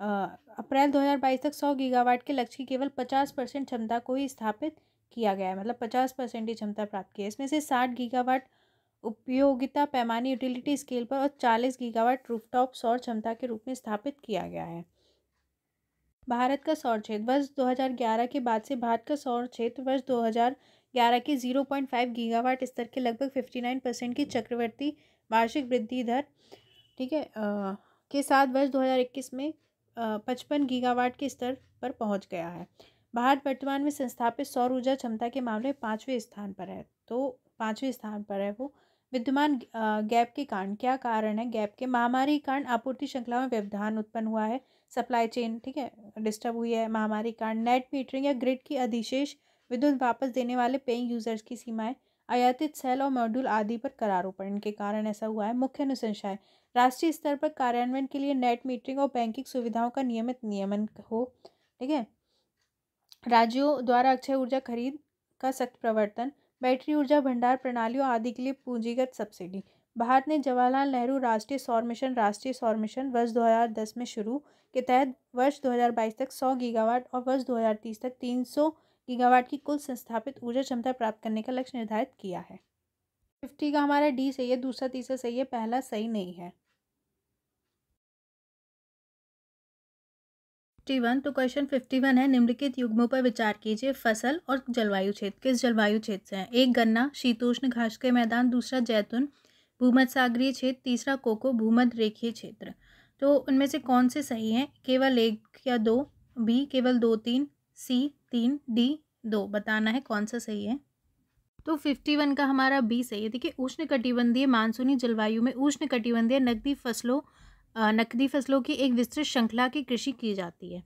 अप्रैल 2022 तक 100 गीगावाट के लक्ष्य की केवल 50 परसेंट क्षमता को ही स्थापित किया गया है मतलब 50 परसेंट ही क्षमता प्राप्त की है इसमें से साठ गीगावाट उपयोगिता पैमाने यूटिलिटी स्केल पर और चालीस गीगावाट रूफटॉप सौर क्षमता के रूप में स्थापित किया गया है भारत का सौर क्षेत्र वर्ष 2011 के बाद से भारत का सौर क्षेत्र वर्ष 2011 के 0.5 गीगावाट स्तर के लगभग 59 परसेंट की चक्रवर्ती वार्षिक वृद्धि दर ठीक है के साथ वर्ष 2021 में पचपन गीगावाट के स्तर पर पहुंच गया है भारत वर्तमान में संस्थापित सौर ऊर्जा क्षमता के मामले पाँचवें स्थान पर है तो पाँचवें स्थान पर है वो विद्यमान गैप के कारण क्या कारण है गैप के महामारी कारण आपूर्ति श्रृंखला में व्यवधान उत्पन्न हुआ है सप्लाई चेन ठीक है डिस्टर्ब हुई है महामारी कारण नेट मीटरिंग या ग्रिड की अधिशेष विद्युत वापस देने वाले पेइंग यूजर्स की सीमाएं आयातित सेल और मॉड्यूल आदि पर करारोपण के कारण ऐसा हुआ है मुख्य अनुशंसाएं राष्ट्रीय स्तर पर कार्यान्वयन के लिए नेट मीटरिंग और बैंकिंग सुविधाओं का नियमित नियमन हो ठीक है राज्यों द्वारा अक्षय ऊर्जा खरीद का सख्त प्रवर्तन बैटरी ऊर्जा भंडार प्रणालियों आदि के लिए पूंजीगत सब्सिडी भारत ने जवाहरलाल नेहरू राष्ट्रीय सौर मिशन राष्ट्रीय सौर मिशन वर्ष 2010 में शुरू के तहत वर्ष 2022 तक 100 गीगावाट और वर्ष 2030 तक 300 गीगावाट की कुल संस्थापित ऊर्जा क्षमता प्राप्त करने का लक्ष्य निर्धारित किया है फिफ्टी का हमारा डी सही है दूसरा तीसरा सही है पहला सही नहीं है फिफ्टी वन तो क्वेश्चन फिफ्टी वन है निम्नलिखित युग्मों पर विचार कीजिए फसल और जलवायु क्षेत्र किस जलवायु क्षेत्र से हैं एक गन्ना शीतोष्ण घास के मैदान दूसरा जैतून भूमध सागरीय क्षेत्र तीसरा कोको भूमध रेखीय क्षेत्र तो उनमें से कौन से सही हैं केवल एक या दो बी केवल दो तीन सी तीन डी दो बताना है कौन सा सही है तो फिफ्टी वन का हमारा बी सही है देखिए उष्ण कटिबंधीय मानसूनी जलवायु में उष्ण कटिबंधीय नकदी फसलों नकदी फसलों की एक विस्तृत श्रृंखला की कृषि की जाती है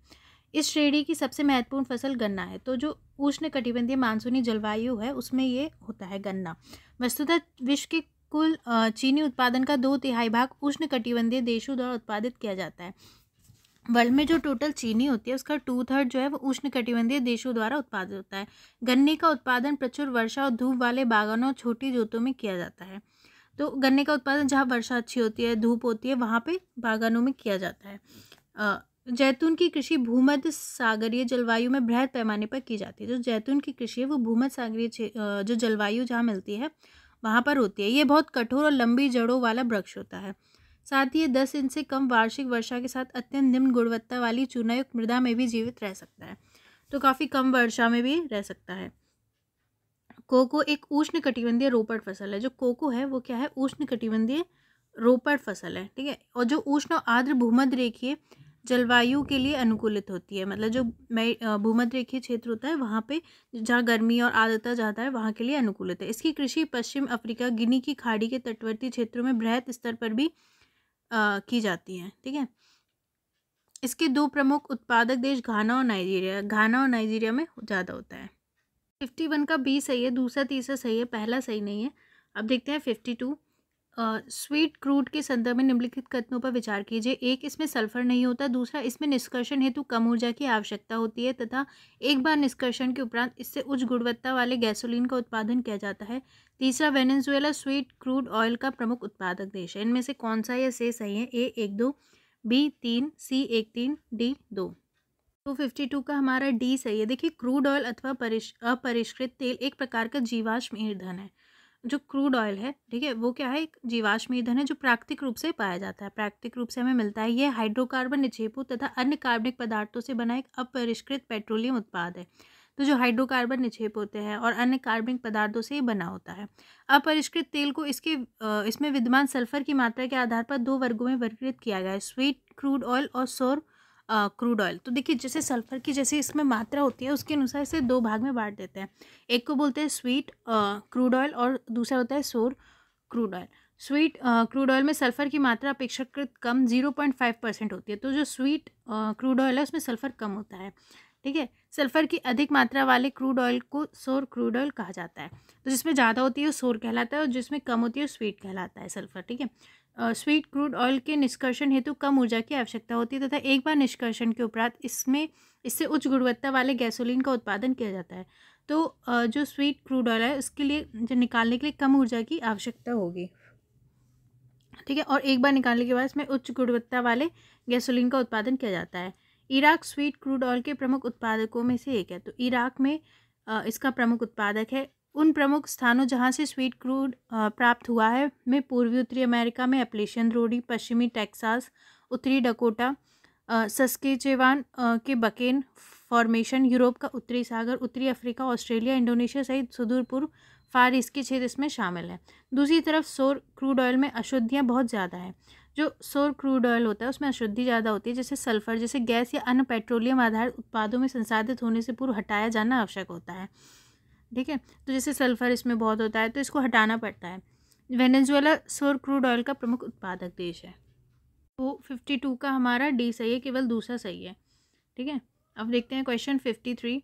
इस श्रेणी की सबसे महत्वपूर्ण फसल गन्ना है तो जो उष्ण कटिबंधीय मानसूनी जलवायु है उसमें ये होता है गन्ना वस्तुतः विश्व के कुल चीनी उत्पादन का दो तिहाई भाग उष्ण कटिबंधीय देशों द्वारा उत्पादित किया जाता है वर्ल्ड में जो टोटल चीनी होती है उसका टू थर्ड जो है वो उष्ण कटिबंधीय देशों द्वारा उत्पादित होता है गन्ने का उत्पादन प्रचुर वर्षा और धूप वाले बागानों और छोटी जोतों में किया जाता है तो गन्ने का उत्पादन जहाँ वर्षा अच्छी होती है धूप होती है वहाँ पे बागानों में किया जाता है जैतून की कृषि भूमध्य सागरीय जलवायु में बृहद पैमाने पर की जाती है जो जैतून की कृषि है वो भूमध्य सागरीय जो जलवायु जहाँ मिलती है वहाँ पर होती है ये बहुत कठोर और लंबी जड़ों वाला वृक्ष होता है साथ ही ये दस इंच से कम वार्षिक वर्षा के साथ अत्यंत निम्न गुणवत्ता वाली चूनायुक्त मृदा में भी जीवित रह सकता है तो काफ़ी कम वर्षा में भी रह सकता है कोको एक उष्ण कटिबंधीय रोपड़ फसल है जो कोको है वो क्या है उष्ण कटिबंधीय रोपड़ फसल है ठीक है और जो उष्ण और आर्द्र भूमध्य रेखीय जलवायु के लिए अनुकूलित होती है मतलब जो भूमध्य रेखीय क्षेत्र होता है वहाँ पे जहाँ गर्मी और आर्द्रता ज़्यादा है वहाँ के लिए अनुकूलित है इसकी कृषि पश्चिम अफ्रीका गिनी की खाड़ी के तटवर्ती क्षेत्रों में बृहत स्तर पर भी आ, की जाती है ठीक है इसके दो प्रमुख उत्पादक देश घाना और नाइजीरिया घाना और नाइजीरिया में ज़्यादा होता है फिफ्टी वन का बी सही है दूसरा तीसरा सही है पहला सही नहीं है अब देखते हैं फिफ्टी टू स्वीट क्रूड के संदर्भ में निम्नलिखित कथनों पर विचार कीजिए एक इसमें सल्फर नहीं होता दूसरा इसमें निष्कर्षण हेतु कम ऊर्जा की आवश्यकता होती है तथा एक बार निष्कर्षण के उपरांत इससे उच्च गुणवत्ता वाले गैसोलीन का उत्पादन किया जाता है तीसरा वेनेजुएला स्वीट क्रूड ऑयल का प्रमुख उत्पादक देश है इनमें से कौन सा या से सही है ए एक दो बी तीन सी एक तीन डी दो टू फिफ्टी टू का हमारा डी सही है देखिए क्रूड ऑयल अथवा परिश अपरिष्कृत तेल एक प्रकार का जीवाश्म ईंधन है जो क्रूड ऑयल है ठीक है वो क्या है एक जीवाश्म ईंधन है जो प्राकृतिक रूप से पाया जाता है प्राकृतिक रूप से हमें मिलता है ये हाइड्रोकार्बन निक्षेपों तथा अन्य कार्बनिक पदार्थों से बना एक अपरिष्कृत पेट्रोलियम उत्पाद है तो जो हाइड्रोकार्बन निक्षेप होते हैं और अन्य कार्बनिक पदार्थों से ही बना होता है अपरिष्कृत तेल को इसके इसमें विद्यमान सल्फर की मात्रा के आधार पर दो वर्गों में वर्गीकृत किया गया है स्वीट क्रूड ऑयल और सोर क्रूड ऑयल तो देखिए जैसे सल्फ़र की जैसे इसमें मात्रा होती है उसके अनुसार इसे दो भाग में बांट देते हैं एक को बोलते हैं स्वीट क्रूड ऑयल और दूसरा होता है sour crude oil sweet crude oil में सल्फ़र की मात्रा अपेक्षाकृत कम जीरो पॉइंट फाइव परसेंट होती है तो जो स्वीट क्रूड ऑयल है उसमें सल्फ़र कम होता है ठीक है सल्फ़र की अधिक मात्रा वाले क्रूड ऑयल को सोर क्रूड ऑयल कहा जाता है तो जिसमें ज़्यादा होती है वो सोर कहलाता है और जिसमें कम होती है वो स्वीट कहलाता है सल्फ़र ठीक है स्वीट क्रूड ऑयल के निष्कर्षण हेतु कम ऊर्जा की आवश्यकता होती है तथा एक बार निष्कर्षण के उपरांत इसमें इससे उच्च गुणवत्ता वाले गैसोलीन का उत्पादन किया जाता है तो जो स्वीट क्रूड ऑयल है उसके लिए जो निकालने के लिए कम ऊर्जा की आवश्यकता होगी ठीक है और एक बार निकालने के बाद इसमें उच्च गुणवत्ता वाले गैसोलीन का उत्पादन किया जाता है इराक स्वीट क्रूड ऑयल के प्रमुख उत्पादकों में से एक है तो इराक में इसका प्रमुख उत्पादक है उन प्रमुख स्थानों जहाँ से स्वीट क्रूड प्राप्त हुआ है में पूर्वी उत्तरी अमेरिका में एप्लेशियन रोडी पश्चिमी टेक्सास उत्तरी डकोटा सस्केचेवान के बकेन फॉर्मेशन यूरोप का उत्तरी सागर उत्तरी अफ्रीका ऑस्ट्रेलिया इंडोनेशिया सहित सुदूर पूर्व फार ईस्ट के क्षेत्र इसमें शामिल है दूसरी तरफ सोर क्रूड ऑयल में अशुद्धियाँ बहुत ज़्यादा हैं जो सोर क्रूड ऑयल होता है उसमें अशुद्धि ज़्यादा होती है जैसे सल्फर जैसे गैस या अन्य पेट्रोलियम आधारित उत्पादों में संसाधित होने से पूर्व हटाया जाना आवश्यक होता है ठीक है तो जैसे सल्फ़र इसमें बहुत होता है तो इसको हटाना पड़ता है वेनेजुएला सोर क्रूड ऑयल का प्रमुख उत्पादक देश है तो फिफ्टी टू का हमारा डी सही है केवल दूसरा सही है ठीक है अब देखते हैं क्वेश्चन फिफ्टी थ्री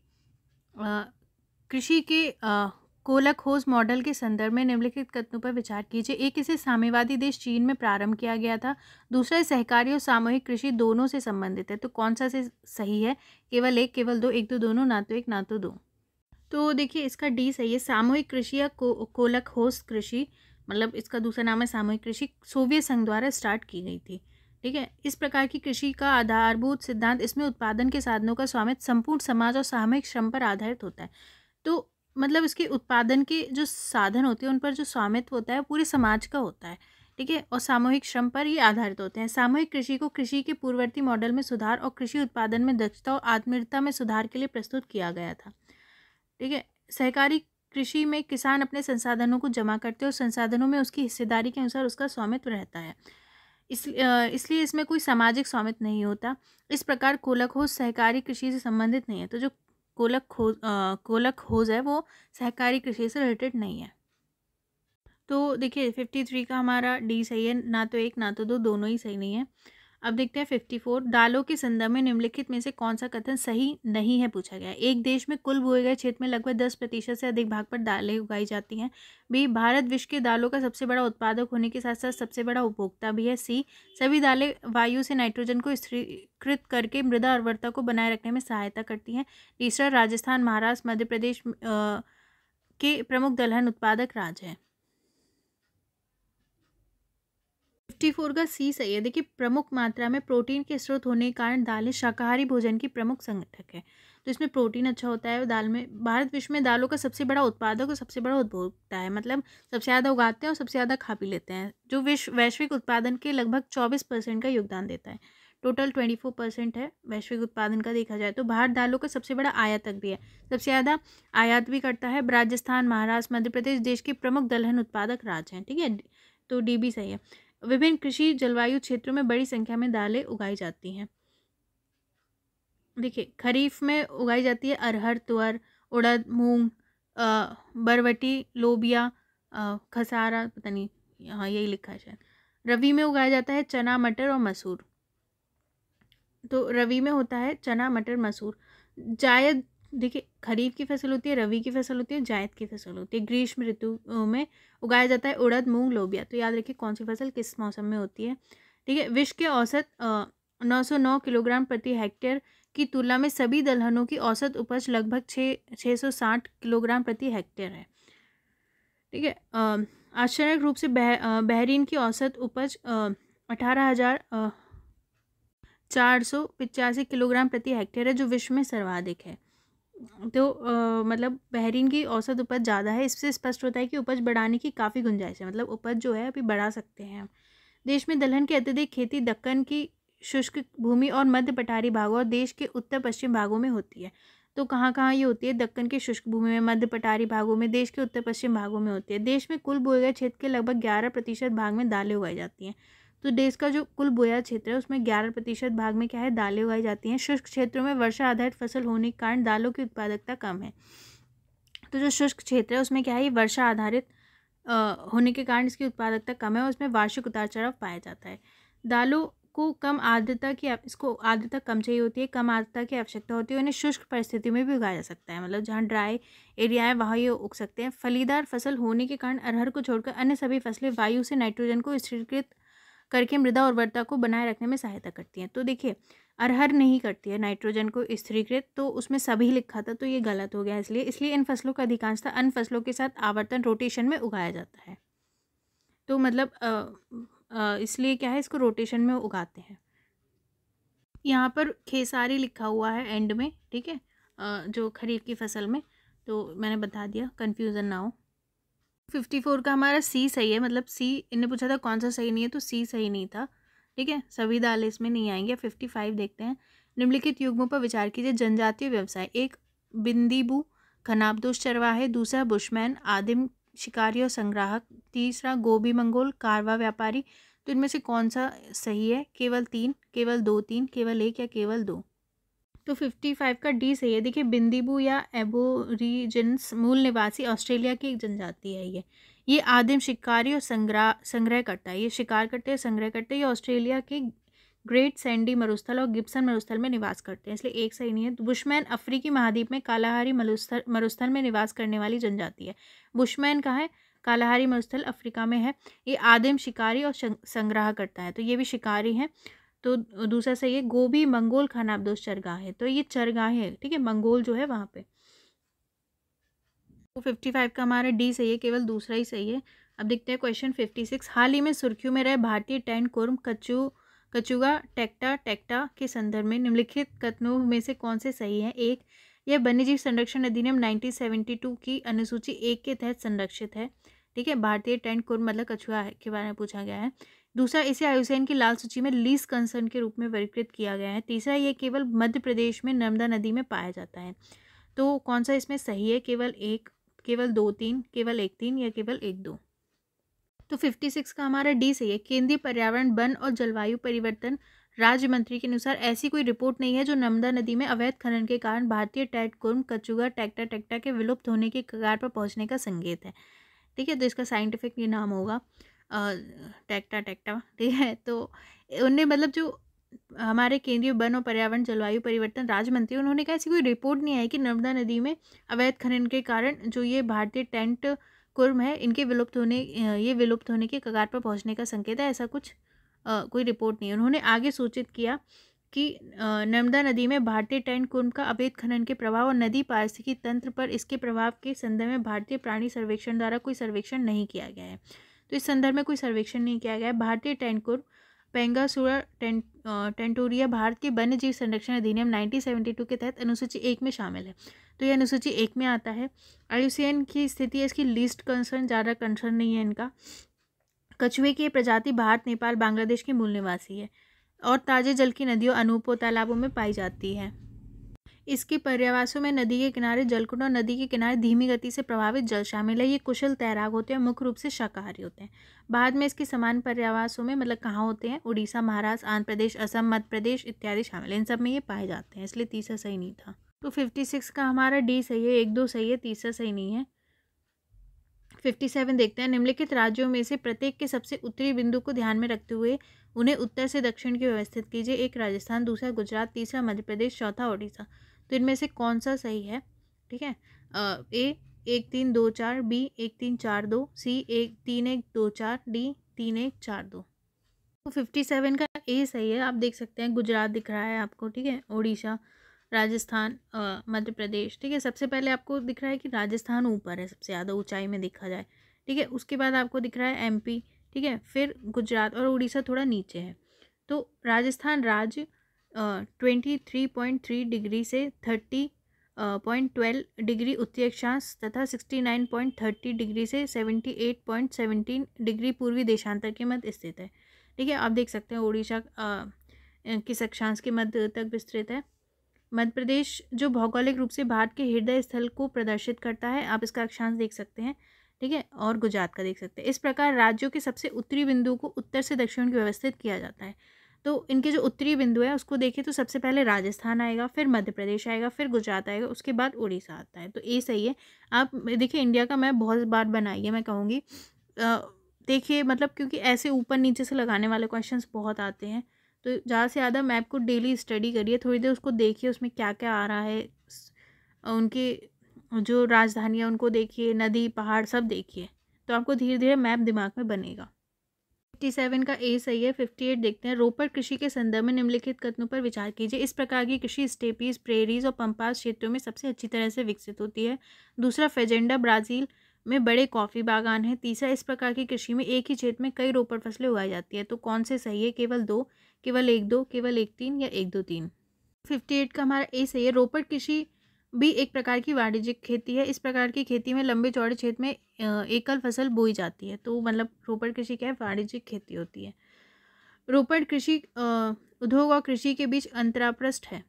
कृषि के आ, कोला खोज मॉडल के संदर्भ में निम्नलिखित कथनों पर विचार कीजिए एक इसे साम्यवादी देश चीन में प्रारंभ किया गया था दूसरा सहकारी और सामूहिक कृषि दोनों से संबंधित है तो कौन सा से सही है केवल एक केवल दो एक दो तो दोनों ना तो एक ना तो दो तो देखिए इसका डी सही है सामूहिक कृषि या को, कोलक होस कृषि मतलब इसका दूसरा नाम है सामूहिक कृषि सोवियत संघ द्वारा स्टार्ट की गई थी ठीक है इस प्रकार की कृषि का आधारभूत सिद्धांत इसमें उत्पादन के साधनों का स्वामित्व संपूर्ण समाज और सामूहिक श्रम पर आधारित होता है तो मतलब इसके उत्पादन के जो साधन होते हैं उन पर जो स्वामित्व होता है पूरे समाज का होता है ठीक है और सामूहिक श्रम पर ही आधारित होते हैं सामूहिक कृषि को कृषि के पूर्ववर्ती मॉडल में सुधार और कृषि उत्पादन में दक्षता और आत्मीयता में सुधार के लिए प्रस्तुत किया गया था ठीक है सहकारी कृषि में किसान अपने संसाधनों को जमा करते हैं और संसाधनों में उसकी हिस्सेदारी के अनुसार उसका स्वामित्व रहता है इस इसलिए इसमें कोई सामाजिक स्वामित्व नहीं होता इस प्रकार कोलक होज सहकारी कृषि से संबंधित नहीं है तो जो कोलक हो कोलक होज है वो सहकारी कृषि से रिलेटेड नहीं है तो देखिए फिफ्टी थ्री का हमारा डी सही है ना तो एक ना तो दो दोनों ही सही नहीं है अब देखते हैं फिफ्टी फोर दालों के संदर्भ में निम्नलिखित में से कौन सा कथन सही नहीं है पूछा गया एक देश में कुल बोए गए क्षेत्र में लगभग दस प्रतिशत से अधिक भाग पर दालें उगाई जाती हैं बी भारत विश्व के दालों का सबसे बड़ा उत्पादक होने के साथ साथ सबसे बड़ा उपभोक्ता भी है सी सभी दालें वायु से नाइट्रोजन को स्थिरीकृत करके मृदा उर्वरता को बनाए रखने में सहायता करती हैं तीसरा राजस्थान महाराष्ट्र मध्य प्रदेश के प्रमुख दलहन उत्पादक राज्य हैं फिफ्टी फोर का सी सही है देखिए प्रमुख मात्रा में प्रोटीन के स्रोत होने के कारण दालें शाकाहारी भोजन की प्रमुख संगठक है तो इसमें प्रोटीन अच्छा होता है दाल में भारत विश्व में दालों का सबसे बड़ा उत्पादक और सबसे बड़ा उपभोक्ता है मतलब सबसे ज़्यादा उगाते हैं और सबसे ज़्यादा खा भी लेते हैं जो विश्व वैश्विक उत्पादन के लगभग चौबीस परसेंट का योगदान देता है टोटल ट्वेंटी फोर परसेंट है वैश्विक उत्पादन का देखा जाए तो भारत दालों का सबसे बड़ा आयातक भी है सबसे ज़्यादा आयात भी करता है राजस्थान महाराष्ट्र मध्य प्रदेश देश के प्रमुख दलहन उत्पादक राज्य हैं ठीक है तो डी बी सही है विभिन्न कृषि जलवायु क्षेत्रों में बड़ी संख्या में दालें उगाई जाती हैं देखिए खरीफ में उगाई जाती है अरहर तुअर उड़द मूंग बरवटी लोबिया खसारा पता नहीं हाँ यही लिखा है शायद रवि में उगाया जाता है चना मटर और मसूर तो रवि में होता है चना मटर मसूर जायद देखिए खरीफ की फसल होती है रवि की फसल होती है जायद की फसल होती है ग्रीष्म ऋतु में उगाया जाता है उड़द मूंग लोबिया तो याद रखिए कौन सी फसल किस मौसम में होती है ठीक है विश्व के औसत नौ सौ नौ किलोग्राम प्रति हेक्टेयर की तुलना में सभी दलहनों की औसत उपज लगभग छः छः सौ साठ किलोग्राम प्रति हेक्टेयर है ठीक है आश्चर्यक रूप से बह बहरीन की औसत उपज अठारह हज़ार चार सौ पिचासी किलोग्राम प्रति हेक्टेयर है जो विश्व में सर्वाधिक है तो आ, मतलब बहरीन की औसत उपज ज़्यादा है इससे स्पष्ट होता है कि उपज बढ़ाने की काफ़ी गुंजाइश है मतलब उपज जो है अभी बढ़ा सकते हैं देश में दलहन की अत्यधिक खेती दक्कन की शुष्क भूमि और मध्य पठारी भागों और देश के उत्तर पश्चिम भागों में होती है तो कहाँ कहाँ ये होती है दक्कन की शुष्क भूमि में मध्य पठारी भागों में देश के उत्तर पश्चिम भागों में होती है देश में कुल बोए गए क्षेत्र के लगभग ग्यारह प्रतिशत भाग में दालें उगाई जाती हैं तो देश का जो कुल बोया क्षेत्र है उसमें ग्यारह प्रतिशत भाग में क्या है दालें उगाई जाती हैं शुष्क क्षेत्रों में वर्षा आधारित फसल होने के कारण दालों की उत्पादकता कम है तो जो शुष्क क्षेत्र है उसमें क्या है वर्षा आधारित होने के कारण इसकी उत्पादकता कम है और उसमें वार्षिक उतार चढ़ाव पाया जाता है दालों को कम आर्द्रता की इसको आर्द्रता कम चाहिए होती है कम आर्द्रता की आवश्यकता होती है उन्हें शुष्क परिस्थितियों में भी उगाया जा सकता है मतलब जहाँ ड्राई एरिया है वहाँ ये उग सकते हैं फलीदार फसल होने के कारण अरहर को छोड़कर अन्य सभी फसलें वायु से नाइट्रोजन को स्थिरीकृत करके मृदा उर्वरता को बनाए रखने में सहायता करती हैं तो देखिए अरहर नहीं करती है नाइट्रोजन को स्थिरीकृत तो उसमें सभी लिखा था तो ये गलत हो गया इसलिए इसलिए इन फसलों का अधिकांशता अन्य फसलों के साथ आवर्तन रोटेशन में उगाया जाता है तो मतलब इसलिए क्या है इसको रोटेशन में उगाते हैं यहाँ पर खेसारी लिखा हुआ है एंड में ठीक है जो खरीफ की फसल में तो मैंने बता दिया कन्फ्यूज़न ना हो फिफ्टी फोर का हमारा सी सही है मतलब सी इन्हें पूछा था कौन सा सही नहीं है तो सी सही नहीं था ठीक है सभी दाल इसमें नहीं आएंगे फिफ्टी फाइव देखते हैं निम्नलिखित युग्मों पर विचार कीजिए जनजातीय व्यवसाय एक बिंदीबू खनाबदोष चरवाहे दूसरा बुशमैन आदिम शिकारी और संग्राहक तीसरा गोभी मंगोल कारवा व्यापारी तो इनमें से कौन सा सही है केवल तीन केवल दो तीन केवल एक या केवल दो तो फिफ्टी फाइव का डी सही है देखिए बिंदीबू या एबोरिजिन्स मूल निवासी ऑस्ट्रेलिया की एक जनजाति है ये ये आदिम शिकारी और संग्रह संग्रह करता है ये शिकार करते हैं संग्रह करते हैं ये ऑस्ट्रेलिया के ग्रेट सैंडी मरुस्थल और गिप्सन मरुस्थल में निवास करते हैं इसलिए एक सही नहीं है बुशमैन अफ्रीकी महाद्वीप में कालाहारी मरुस्थल मरुस्थल में निवास करने वाली जनजाति है बुशमैन कहाँ है कालाहारी मरुस्थल अफ्रीका में है ये आदिम शिकारी और संग्रह करता है तो ये भी शिकारी हैं तो दूसरा सही है गोभी मंगोल खान चरगाह है तो ये है ठीक है मंगोल जो है वहाँ पे तो फिफ्टी फाइव का हमारा डी सही है केवल दूसरा ही सही है अब देखते हैं क्वेश्चन फिफ्टी सिक्स हाल ही में सुर्खियों में रहे भारतीय टैन कुर्म कचू कचुगा टेक्टा टेक्टा के संदर्भ में निम्नलिखित कथनों में से कौन से सही हैं एक यह वन्यजीव संरक्षण अधिनियम 1972 की अनुसूची एक के तहत संरक्षित है ठीक है भारतीय टेंट कुर्म मतलब कछुआ के बारे में पूछा गया है दूसरा इसे आयुसेन की लाल सूची में लीज कंसर्न के रूप में वर्गीकृत किया गया है तीसरा ये केवल मध्य प्रदेश में नर्मदा नदी में पाया जाता है तो कौन सा इसमें सही है केवल एक केवल दो तीन केवल एक तीन या केवल एक दो तो फिफ्टी सिक्स का हमारा डी सही है केंद्रीय पर्यावरण वन और जलवायु परिवर्तन राज्य मंत्री के अनुसार ऐसी कोई रिपोर्ट नहीं है जो नर्मदा नदी में अवैध खनन के कारण भारतीय टैट कुर्म कचुगा टैक्टा टैक्टा के विलुप्त होने के कगार पर पहुंचने का संकेत है ठीक है तो इसका साइंटिफिक नाम होगा टैक्टा टैक्टा ठीक है तो उनने मतलब जो हमारे केंद्रीय वन और पर्यावरण जलवायु परिवर्तन राज्य मंत्री उन्होंने कहा ऐसी कोई रिपोर्ट नहीं आई कि नर्मदा नदी में अवैध खनन के कारण जो ये भारतीय टेंट कुर्म है इनके विलुप्त होने ये विलुप्त होने के कगार पर पहुंचने का संकेत है ऐसा कुछ आ, कोई रिपोर्ट नहीं उन्होंने आगे सूचित किया कि नर्मदा नदी में भारतीय टैंट कुर्म का अवैध खनन के प्रभाव और नदी पारिस्थिकी तंत्र पर इसके प्रभाव के संदर्भ में भारतीय प्राणी सर्वेक्षण द्वारा कोई सर्वेक्षण नहीं किया गया है तो इस संदर्भ में कोई सर्वेक्षण नहीं किया गया भारतीय टैंकुर पेंगासुरा टें, टेंटोरिया भारत के वन्य जीव संरक्षण अधिनियम 1972 के तहत अनुसूची एक में शामिल है तो ये अनुसूची एक में आता है आयुसीएन की स्थिति है इसकी लिस्ट कंसर्न ज़्यादा कंसर्न नहीं है इनका कछुए की प्रजाति भारत नेपाल बांग्लादेश के मूल निवासी है और ताजे जल की नदियों अनूपों तालाबों में पाई जाती है इसके पर्यावासों में नदी के किनारे जलकुंड और नदी के किनारे धीमी गति से प्रभावित जल शामिल है ये कुशल तैराक होते हैं मुख्य रूप से शाकाहारी होते हैं बाद में इसके समान पर्यावासों में मतलब कहाँ होते हैं उड़ीसा महाराष्ट्र आंध्र प्रदेश असम मध्य प्रदेश इत्यादि शामिल है इन सब में ये पाए जाते हैं इसलिए तीसरा सही नहीं था तो फिफ्टी सिक्स का हमारा डी सही है एक दो सही है तीसरा सही नहीं है फिफ्टी सेवन देखते हैं निम्नलिखित राज्यों में से प्रत्येक के सबसे उत्तरी बिंदु को ध्यान में रखते हुए उन्हें उत्तर से दक्षिण की व्यवस्थित कीजिए एक राजस्थान दूसरा गुजरात तीसरा मध्य प्रदेश चौथा ओडिशा तो इनमें से कौन सा सही है ठीक है ए एक तीन दो चार बी एक तीन चार दो सी एक तीन एक दो चार डी तीन एक चार दो तो फिफ्टी सेवन का ए सही है आप देख सकते हैं गुजरात दिख रहा है आपको ठीक है उड़ीसा राजस्थान मध्य प्रदेश ठीक है सबसे पहले आपको दिख रहा है कि राजस्थान ऊपर है सबसे ज़्यादा ऊंचाई में देखा जाए ठीक है उसके बाद आपको दिख रहा है एमपी ठीक है फिर गुजरात और उड़ीसा थोड़ा नीचे है तो राजस्थान राज्य twenty three point three degree से थर्टी पॉइंट ट्वेल्व डिग्री उत्तरी अक्षांश तथा sixty nine point thirty degree से seventy eight point seventeen degree पूर्वी देशांतर के मध्य स्थित है ठीक है आप देख सकते हैं ओडिशा किस अक्षांश के मध्य तक विस्तृत है मध्य प्रदेश जो भौगोलिक रूप से भारत के हृदय स्थल को प्रदर्शित करता है आप इसका अक्षांश देख सकते हैं ठीक है और गुजरात का देख सकते हैं इस प्रकार राज्यों के सबसे उत्तरी बिंदु को उत्तर से दक्षिण की व्यवस्थित किया जाता है तो इनके जो उत्तरी बिंदु है उसको देखें तो सबसे पहले राजस्थान आएगा फिर मध्य प्रदेश आएगा फिर गुजरात आएगा उसके बाद उड़ीसा आता है तो ये सही है आप देखिए इंडिया का मैप बहुत बार बनाई है मैं कहूँगी देखिए मतलब क्योंकि ऐसे ऊपर नीचे से लगाने वाले क्वेश्चंस बहुत आते हैं तो ज़्यादा से ज़्यादा मैप को डेली स्टडी करिए थोड़ी देर उसको देखिए उसमें क्या क्या आ रहा है उनकी जो राजधानियाँ उनको देखिए नदी पहाड़ सब देखिए तो आपको धीरे धीरे मैप दिमाग में बनेगा फिफ्टी सेवन का ए सही है फिफ्टी एट देखते हैं रोपड़ कृषि के संदर्भ में निम्नलिखित कथनों पर विचार कीजिए इस प्रकार की कृषि स्टेपीज प्रेरीज और पंपास क्षेत्रों में सबसे अच्छी तरह से विकसित होती है दूसरा फेजेंडा ब्राज़ील में बड़े कॉफ़ी बागान हैं तीसरा इस प्रकार की कृषि में एक ही क्षेत्र में कई रोपड़ फसलें उगाई जाती है तो कौन से सही है केवल दो केवल एक दो केवल एक तीन या एक दो तीन फिफ्टी एट का हमारा ए सही है रोपड़ कृषि भी एक प्रकार की वाणिज्यिक खेती है इस प्रकार की खेती में लंबे चौड़े क्षेत्र में एकल फसल बोई जाती है तो मतलब रोपड़ कृषि क्या है वाणिज्यिक खेती होती है रोपड़ कृषि उद्योग और कृषि के बीच अंतरापृष्ठ है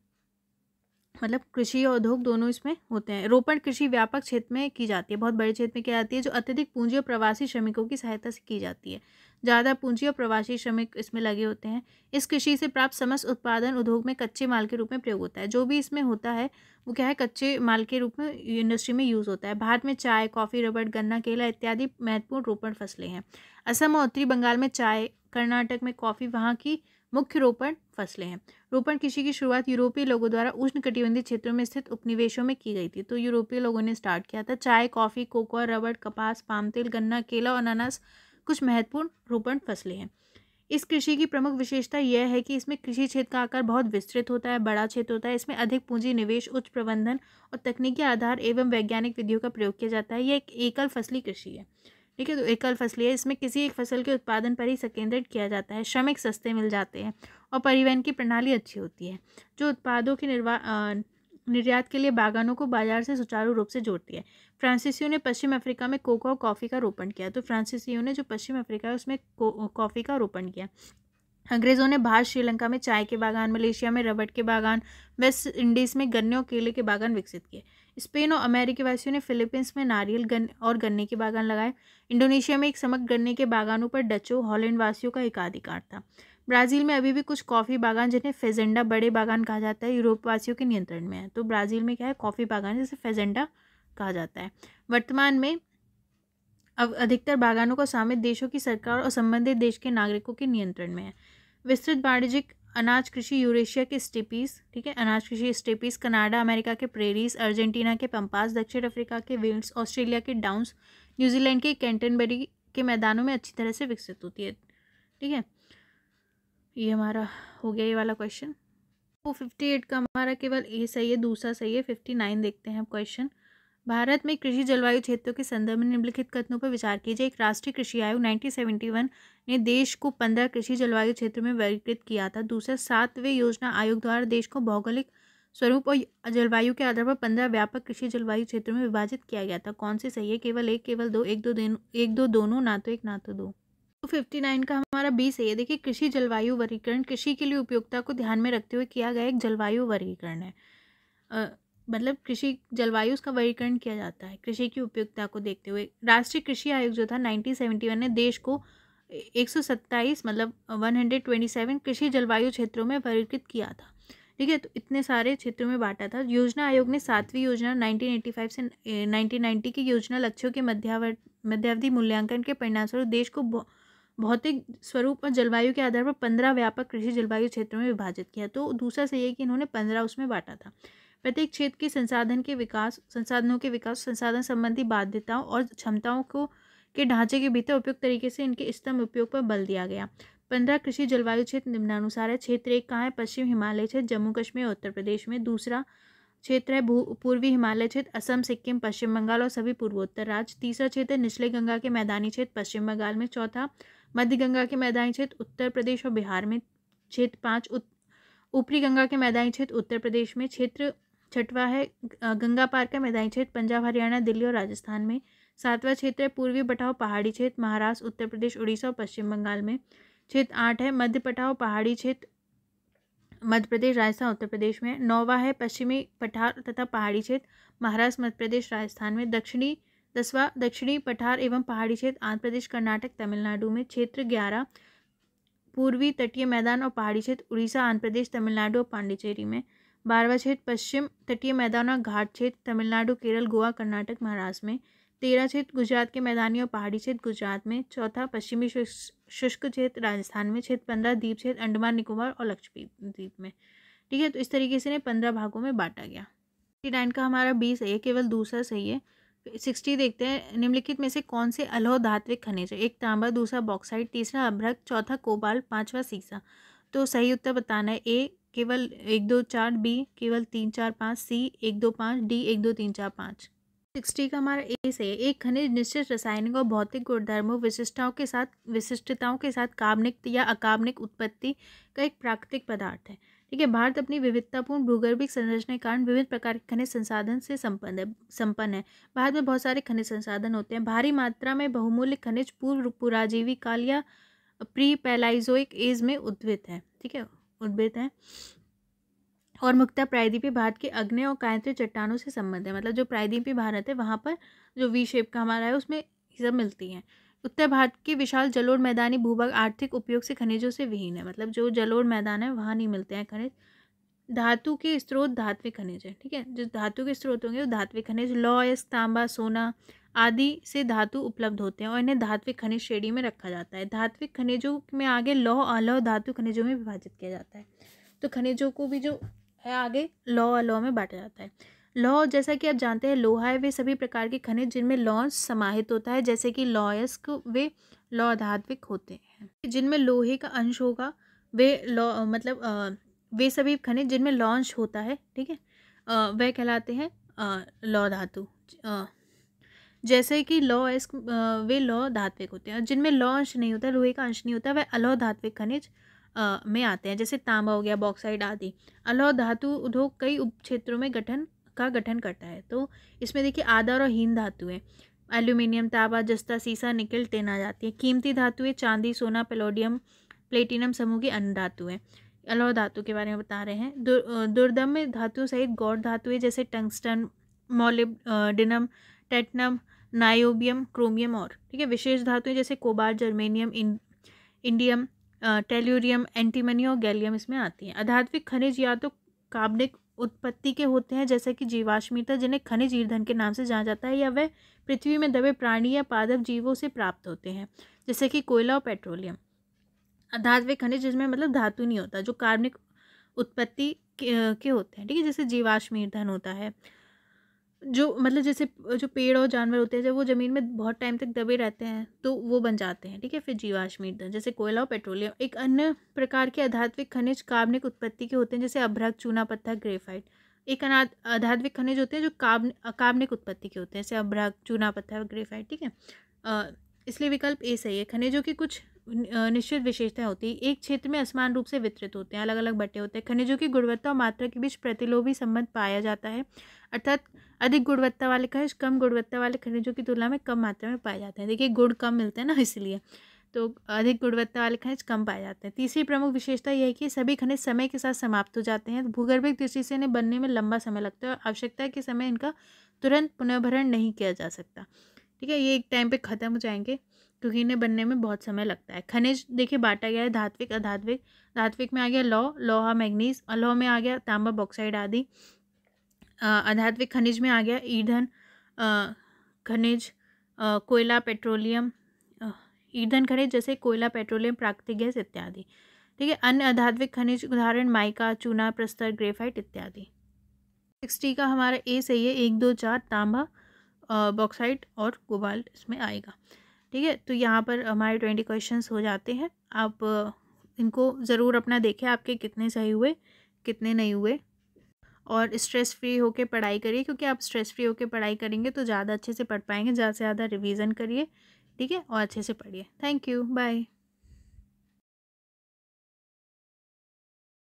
मतलब कृषि और उद्योग दोनों इसमें होते हैं रोपण कृषि व्यापक क्षेत्र में की जाती है बहुत बड़े क्षेत्र में की जाती है जो अत्यधिक पूंजी और प्रवासी श्रमिकों की सहायता से की जाती है ज़्यादा पूंजी और प्रवासी श्रमिक इसमें लगे होते हैं इस कृषि से प्राप्त समस्त उत्पादन उद्योग में कच्चे माल के रूप में प्रयोग होता है जो भी इसमें होता है वो क्या है कच्चे माल के रूप में इंडस्ट्री में यूज़ होता है भारत में चाय कॉफ़ी रबड़ गन्ना केला इत्यादि महत्वपूर्ण रोपण फसलें हैं असम और उत्तरी बंगाल में चाय कर्नाटक में कॉफ़ी वहाँ की मुख्य रोपण फसलें हैं रोपण कृषि की शुरुआत यूरोपीय लोगों द्वारा उष्ण कटिबंधीय क्षेत्रों में स्थित उपनिवेशों में की गई थी तो यूरोपीय लोगों ने स्टार्ट किया था चाय कॉफ़ी कोको रबड़ कपास पाम तेल गन्ना केला और अनानास कुछ महत्वपूर्ण रोपण फसलें हैं इस कृषि की प्रमुख विशेषता यह है कि इसमें कृषि क्षेत्र का आकार बहुत विस्तृत होता है बड़ा क्षेत्र होता है इसमें अधिक पूंजी निवेश उच्च प्रबंधन और तकनीकी आधार एवं वैज्ञानिक विधियों का प्रयोग किया जाता है यह एक एकल फसली कृषि है ठीक है तो एकल फसली है इसमें किसी एक फसल के उत्पादन पर ही संकेंद्रित किया जाता है श्रमिक सस्ते मिल जाते हैं और परिवहन की प्रणाली अच्छी होती है जो उत्पादों की निर्वा निर्यात के लिए बागानों को बाजार से सुचारू रूप से जोड़ती है फ्रांसिसियो ने पश्चिम अफ्रीका में कोको और कॉफ़ी का रोपण किया तो फ्रांसीसियों ने जो पश्चिम अफ्रीका है उसमें कॉफ़ी का रोपण किया अंग्रेज़ों ने भारत श्रीलंका में चाय के बागान मलेशिया में रबड़ के बागान वेस्ट इंडीज़ में गन्ने और केले के बागान विकसित किए स्पेन और अमेरिकी वासियों ने फिलीपींस में नारियल गन और गन्ने के बागान लगाए इंडोनेशिया में एक समग्र गन्ने के बागानों पर डचों हॉलैंड वासियों का एकाधिकार था ब्राज़ील में अभी भी कुछ कॉफ़ी बागान जिन्हें फेजेंडा बड़े बागान कहा जाता है यूरोपवासियों के नियंत्रण में है तो ब्राज़ील में क्या है कॉफ़ी बागान जिसे फेजेंडा कहा जाता है वर्तमान में अब अधिकतर बागानों को सामित देशों की सरकार और संबंधित देश के नागरिकों के नियंत्रण में है विस्तृत वाणिज्यिक अनाज कृषि यूरेशिया के स्टेपीस ठीक है अनाज कृषि स्टेपीस कनाडा अमेरिका के प्रेरिस अर्जेंटीना के पंपास दक्षिण अफ्रीका के विंड्स ऑस्ट्रेलिया के डाउंस न्यूजीलैंड के कैंटनबरी के मैदानों में अच्छी तरह से विकसित होती है ठीक है ये हमारा हो गया ये वाला क्वेश्चन वो फिफ्टी एट का हमारा केवल ए सही है दूसरा सही है फिफ्टी नाइन देखते हैं क्वेश्चन भारत में कृषि जलवायु क्षेत्रों के संदर्भ में निम्नलिखित कथनों पर विचार कीजिए एक राष्ट्रीय कृषि आयोग वन ने देश को पंद्रह कृषि जलवायु क्षेत्रों में वर्गीकृत किया था दूसरा सातवें योजना आयोग द्वारा देश को भौगोलिक स्वरूप और जलवायु के आधार पर पंद्रह व्यापक कृषि जलवायु क्षेत्रों में विभाजित किया गया था कौन से सही है केवल एक केवल दो एक दो दिन एक दो दोनों ना तो एक ना तो दो तो फिफ्टी नाइन का हमारा बीस है देखिए कृषि जलवायु वर्गीकरण कृषि के लिए उपयोगिता को ध्यान में रखते हुए किया गया एक जलवायु वर्गीकरण है आ, मतलब कृषि जलवायु उसका वर्गीकरण किया जाता है कृषि की उपयोगिता को देखते हुए राष्ट्रीय कृषि आयोग जो था 1971 ने देश को 127 मतलब 127 कृषि जलवायु क्षेत्रों में वर्गीकृत किया था ठीक है तो इतने सारे क्षेत्रों में बांटा था योजना आयोग ने सातवीं योजना 1985 से 1990 की योजना लक्ष्यों के मध्यावर मध्यावधि मूल्यांकन के परिणामस्वरूप देश को भौतिक स्वरूप और जलवायु के आधार पर पंद्रह व्यापक कृषि जलवायु क्षेत्रों में विभाजित किया तो दूसरा सही है कि इन्होंने पंद्रह उसमें बांटा था प्रत्येक क्षेत्र के संसाधन के विकास संसाधनों के विकास संसाधन संबंधी बाध्यताओं और क्षमताओं को के ढांचे के भीतर उपयुक्त तरीके से इनके स्तंभ उपयोग पर बल दिया गया पंद्रह कृषि जलवायु क्षेत्र निम्नानुसार है क्षेत्र एक कहाँ है पश्चिम हिमालय क्षेत्र जम्मू कश्मीर और उत्तर प्रदेश में दूसरा क्षेत्र है पूर्वी हिमालय क्षेत्र असम सिक्किम पश्चिम बंगाल और सभी पूर्वोत्तर राज्य तीसरा क्षेत्र निचले गंगा के मैदानी क्षेत्र पश्चिम बंगाल में चौथा मध्य गंगा के मैदानी क्षेत्र उत्तर प्रदेश और बिहार में क्षेत्र पाँच ऊपरी गंगा के मैदानी क्षेत्र उत्तर प्रदेश में क्षेत्र छठवा है गंगा पार का मैदानी क्षेत्र पंजाब हरियाणा दिल्ली और राजस्थान में सातवां क्षेत्र है पूर्वी पठाव पहाड़ी क्षेत्र महाराष्ट्र उत्तर प्रदेश उड़ीसा और पश्चिम बंगाल में क्षेत्र आठ है मध्य पठाव पहाड़ी क्षेत्र मध्य प्रदेश राजस्थान उत्तर प्रदेश में नौवा है पश्चिमी पठार तथा पहाड़ी क्षेत्र महाराष्ट्र मध्य प्रदेश राजस्थान में दक्षिणी दसवा दक्षिणी पठार एवं पहाड़ी क्षेत्र आंध्र प्रदेश कर्नाटक तमिलनाडु में क्षेत्र ग्यारह पूर्वी तटीय मैदान और पहाड़ी क्षेत्र उड़ीसा आंध्र प्रदेश तमिलनाडु और पांडिचेरी में बारहवा क्षेत्र पश्चिम तटीय मैदान और घाट क्षेत्र तमिलनाडु केरल गोवा कर्नाटक महाराष्ट्र में तेरह क्षेत्र गुजरात के मैदानी और पहाड़ी क्षेत्र गुजरात में चौथा पश्चिमी शुष्क क्षेत्र राजस्थान में क्षेत्र पंद्रह द्वीप क्षेत्र अंडमान निकोबार और लक्षद्वीप द्वीप में ठीक है तो इस तरीके से इन्हें पंद्रह भागों में बांटा गया नाइन का हमारा बीस है केवल दूसरा सही है सिक्सटी देखते हैं निम्नलिखित में से कौन से अलोह धात्विक खनिज है एक तांबा दूसरा बॉक्साइड तीसरा अभ्रक चौथा कोबाल पांचवा सीसा तो सही उत्तर बताना है ए केवल एक दो चार बी केवल तीन चार पाँच सी एक दो पाँच डी एक दो तीन चार पाँच सिक्सटी का हमारा ए से एक खनिज निश्चित रासायनिक और भौतिक गुणधर्मों विशिष्टताओं के साथ विशिष्टताओं के साथ काबनिक या अकाबनिक उत्पत्ति का एक प्राकृतिक पदार्थ है ठीक है भारत अपनी विविधतापूर्ण भूगर्भिक संरचना के कारण विभिन्न प्रकार के खनिज संसाधन से संपन्न है संपन्न है भारत में बहुत सारे खनिज संसाधन होते हैं भारी मात्रा में बहुमूल्य खनिज पूर्व पुराजीवी काल या प्री पैलाइजोइक एज में उद्भित है ठीक है उद्वित है और मुक्ता प्रायद्वीपी भारत के अग्नि और कायत्री चट्टानों से संबंध है मतलब जो प्रायद्वीपी भारत है वहाँ पर जो वी शेप का हमारा है उसमें सब मिलती हैं उत्तर भारत के विशाल जलोढ़ मैदानी भूभाग आर्थिक उपयोग से खनिजों से विहीन है मतलब जो जलोढ़ मैदान है वहाँ नहीं मिलते हैं खनिज धातु के स्रोत धात्विक खनिज है ठीक है जो धातु के स्रोत होंगे वो धात्विक खनिज लॉयस तांबा सोना आदि से धातु उपलब्ध होते हैं और इन्हें धात्विक खनिज श्रेणी में रखा जाता है धात्विक खनिजों में आगे लौह अलौ धातु खनिजों में विभाजित किया जाता है तो खनिजों को भी जो है आगे लौ अलौ में बांटा जाता है लौह जैसा कि आप जानते हैं लोहा है वे सभी प्रकार के खनिज जिनमें लौ समाहित होता है जैसे कि लॉयस्क वे लौधात्विक होते हैं जिनमें लोहे का अंश होगा वे लौ मतलब वे सभी खनिज जिनमें लॉन्च होता है ठीक है वह कहलाते हैं लौ धातु जैसे कि लौ एस्क वे लौ धात्विक होते हैं जिनमें लौ अंश नहीं होता लोहे का अंश नहीं होता वह अलौ धात्विक खनिज में आते हैं जैसे तांबा हो गया बॉक्साइड आदि अलौ धातु उद्योग कई उप क्षेत्रों में गठन का गठन करता है तो इसमें देखिए आधार और हीन धातु है एल्यूमिनियम ताबा जस्ता सीसा निकल टेना जाती है कीमती धातुएं चांदी सोना पेलोडियम प्लेटिनम समूह की अन्य धातुएं अलौ धातु के बारे में बता रहे हैं दुर, दुर्दम्य धातुओं सहित गौर धातुएं जैसे टंगस्टन मोलिब डिनम टेटनम नायोबियम क्रोमियम और ठीक है विशेष धातुएं जैसे कोबार जर्मेनियम इन, इंडियम टेल्यूरियम एंटीमनी और गैलियम इसमें आती हैं अधात्विक खनिज या तो कार्बनिक उत्पत्ति के होते हैं जैसे कि जीवाश्मीता जिन्हें खनिज ईर्धन के नाम से जाना जाता है या वह पृथ्वी में दबे प्राणी या पादप जीवों से प्राप्त होते हैं जैसे कि कोयला और पेट्रोलियम वे खनिज जिसमें मतलब धातु नहीं होता जो कार्बनिक उत्पत्ति के, होते हैं ठीक है जैसे जीवाश्मी ईर्धन होता है जो मतलब जैसे जो पेड़ और जानवर होते हैं जब वो ज़मीन में बहुत टाइम तक दबे रहते हैं तो वो बन जाते हैं ठीक है फिर जीवाश्म ईंधन जैसे कोयला और पेट्रोलियम एक अन्य प्रकार के आधात्विक खनिज कार्बनिक उत्पत्ति के होते हैं जैसे अभ्रक चूना पत्थर ग्रेफाइट एक आधात्विक खनिज होते हैं जो काब अकाबनिक उत्पत्ति के होते हैं जैसे अभ्रक चूना पत्थर ग्रेफाइट ठीक है इसलिए विकल्प ए सही है खनिजों की कुछ निश्चित विशेषताएं होती है एक क्षेत्र में असमान रूप से वितरित होते हैं अलग अलग बटे होते हैं खनिजों की गुणवत्ता और मात्रा के बीच प्रतिलोभी संबंध पाया जाता है अर्थात अधिक गुणवत्ता वाले खनिज कम गुणवत्ता वाले खनिजों की तुलना में कम मात्रा में पाए जाते हैं देखिए गुड़ कम मिलते हैं ना इसलिए तो अधिक गुणवत्ता वाले खनिज कम पाए जाते हैं तीसरी प्रमुख विशेषता यह है कि सभी खनिज समय के साथ समाप्त हो जाते हैं भूगर्भिक दृष्टि से इन्हें बनने में लंबा समय लगता है और आवश्यकता के समय इनका तुरंत पुनर्भरण नहीं किया जा सकता ठीक है ये एक टाइम पे ख़त्म हो जाएंगे क्योंकि इन्हें बनने में बहुत समय लगता है खनिज देखिए बांटा गया है धात्विक अधात्विक धात्विक में आ गया लौ लोहा मैग्नीस अलोह में आ गया तांबा बॉक्साइड आदि अधात्विक खनिज में आ गया ईंधन खनिज कोयला पेट्रोलियम ईंधन खनिज जैसे कोयला पेट्रोलियम प्राकृतिक गैस इत्यादि ठीक है अन्य अधात्विक खनिज उदाहरण माइका चूना प्रस्तर ग्रेफाइट इत्यादि सिक्सटी का हमारा ए सही है एक दो चार तांबा बॉक्साइट और कोबाल्ट इसमें आएगा ठीक है तो यहाँ पर हमारे ट्वेंटी क्वेश्चंस हो जाते हैं आप इनको ज़रूर अपना देखें आपके कितने सही हुए कितने नहीं हुए और स्ट्रेस फ्री होकर पढ़ाई करिए क्योंकि आप स्ट्रेस फ्री होकर पढ़ाई करेंगे तो ज़्यादा अच्छे से पढ़ पाएंगे ज़्यादा से ज़्यादा रिविज़न करिए ठीक है और अच्छे से पढ़िए थैंक यू बाय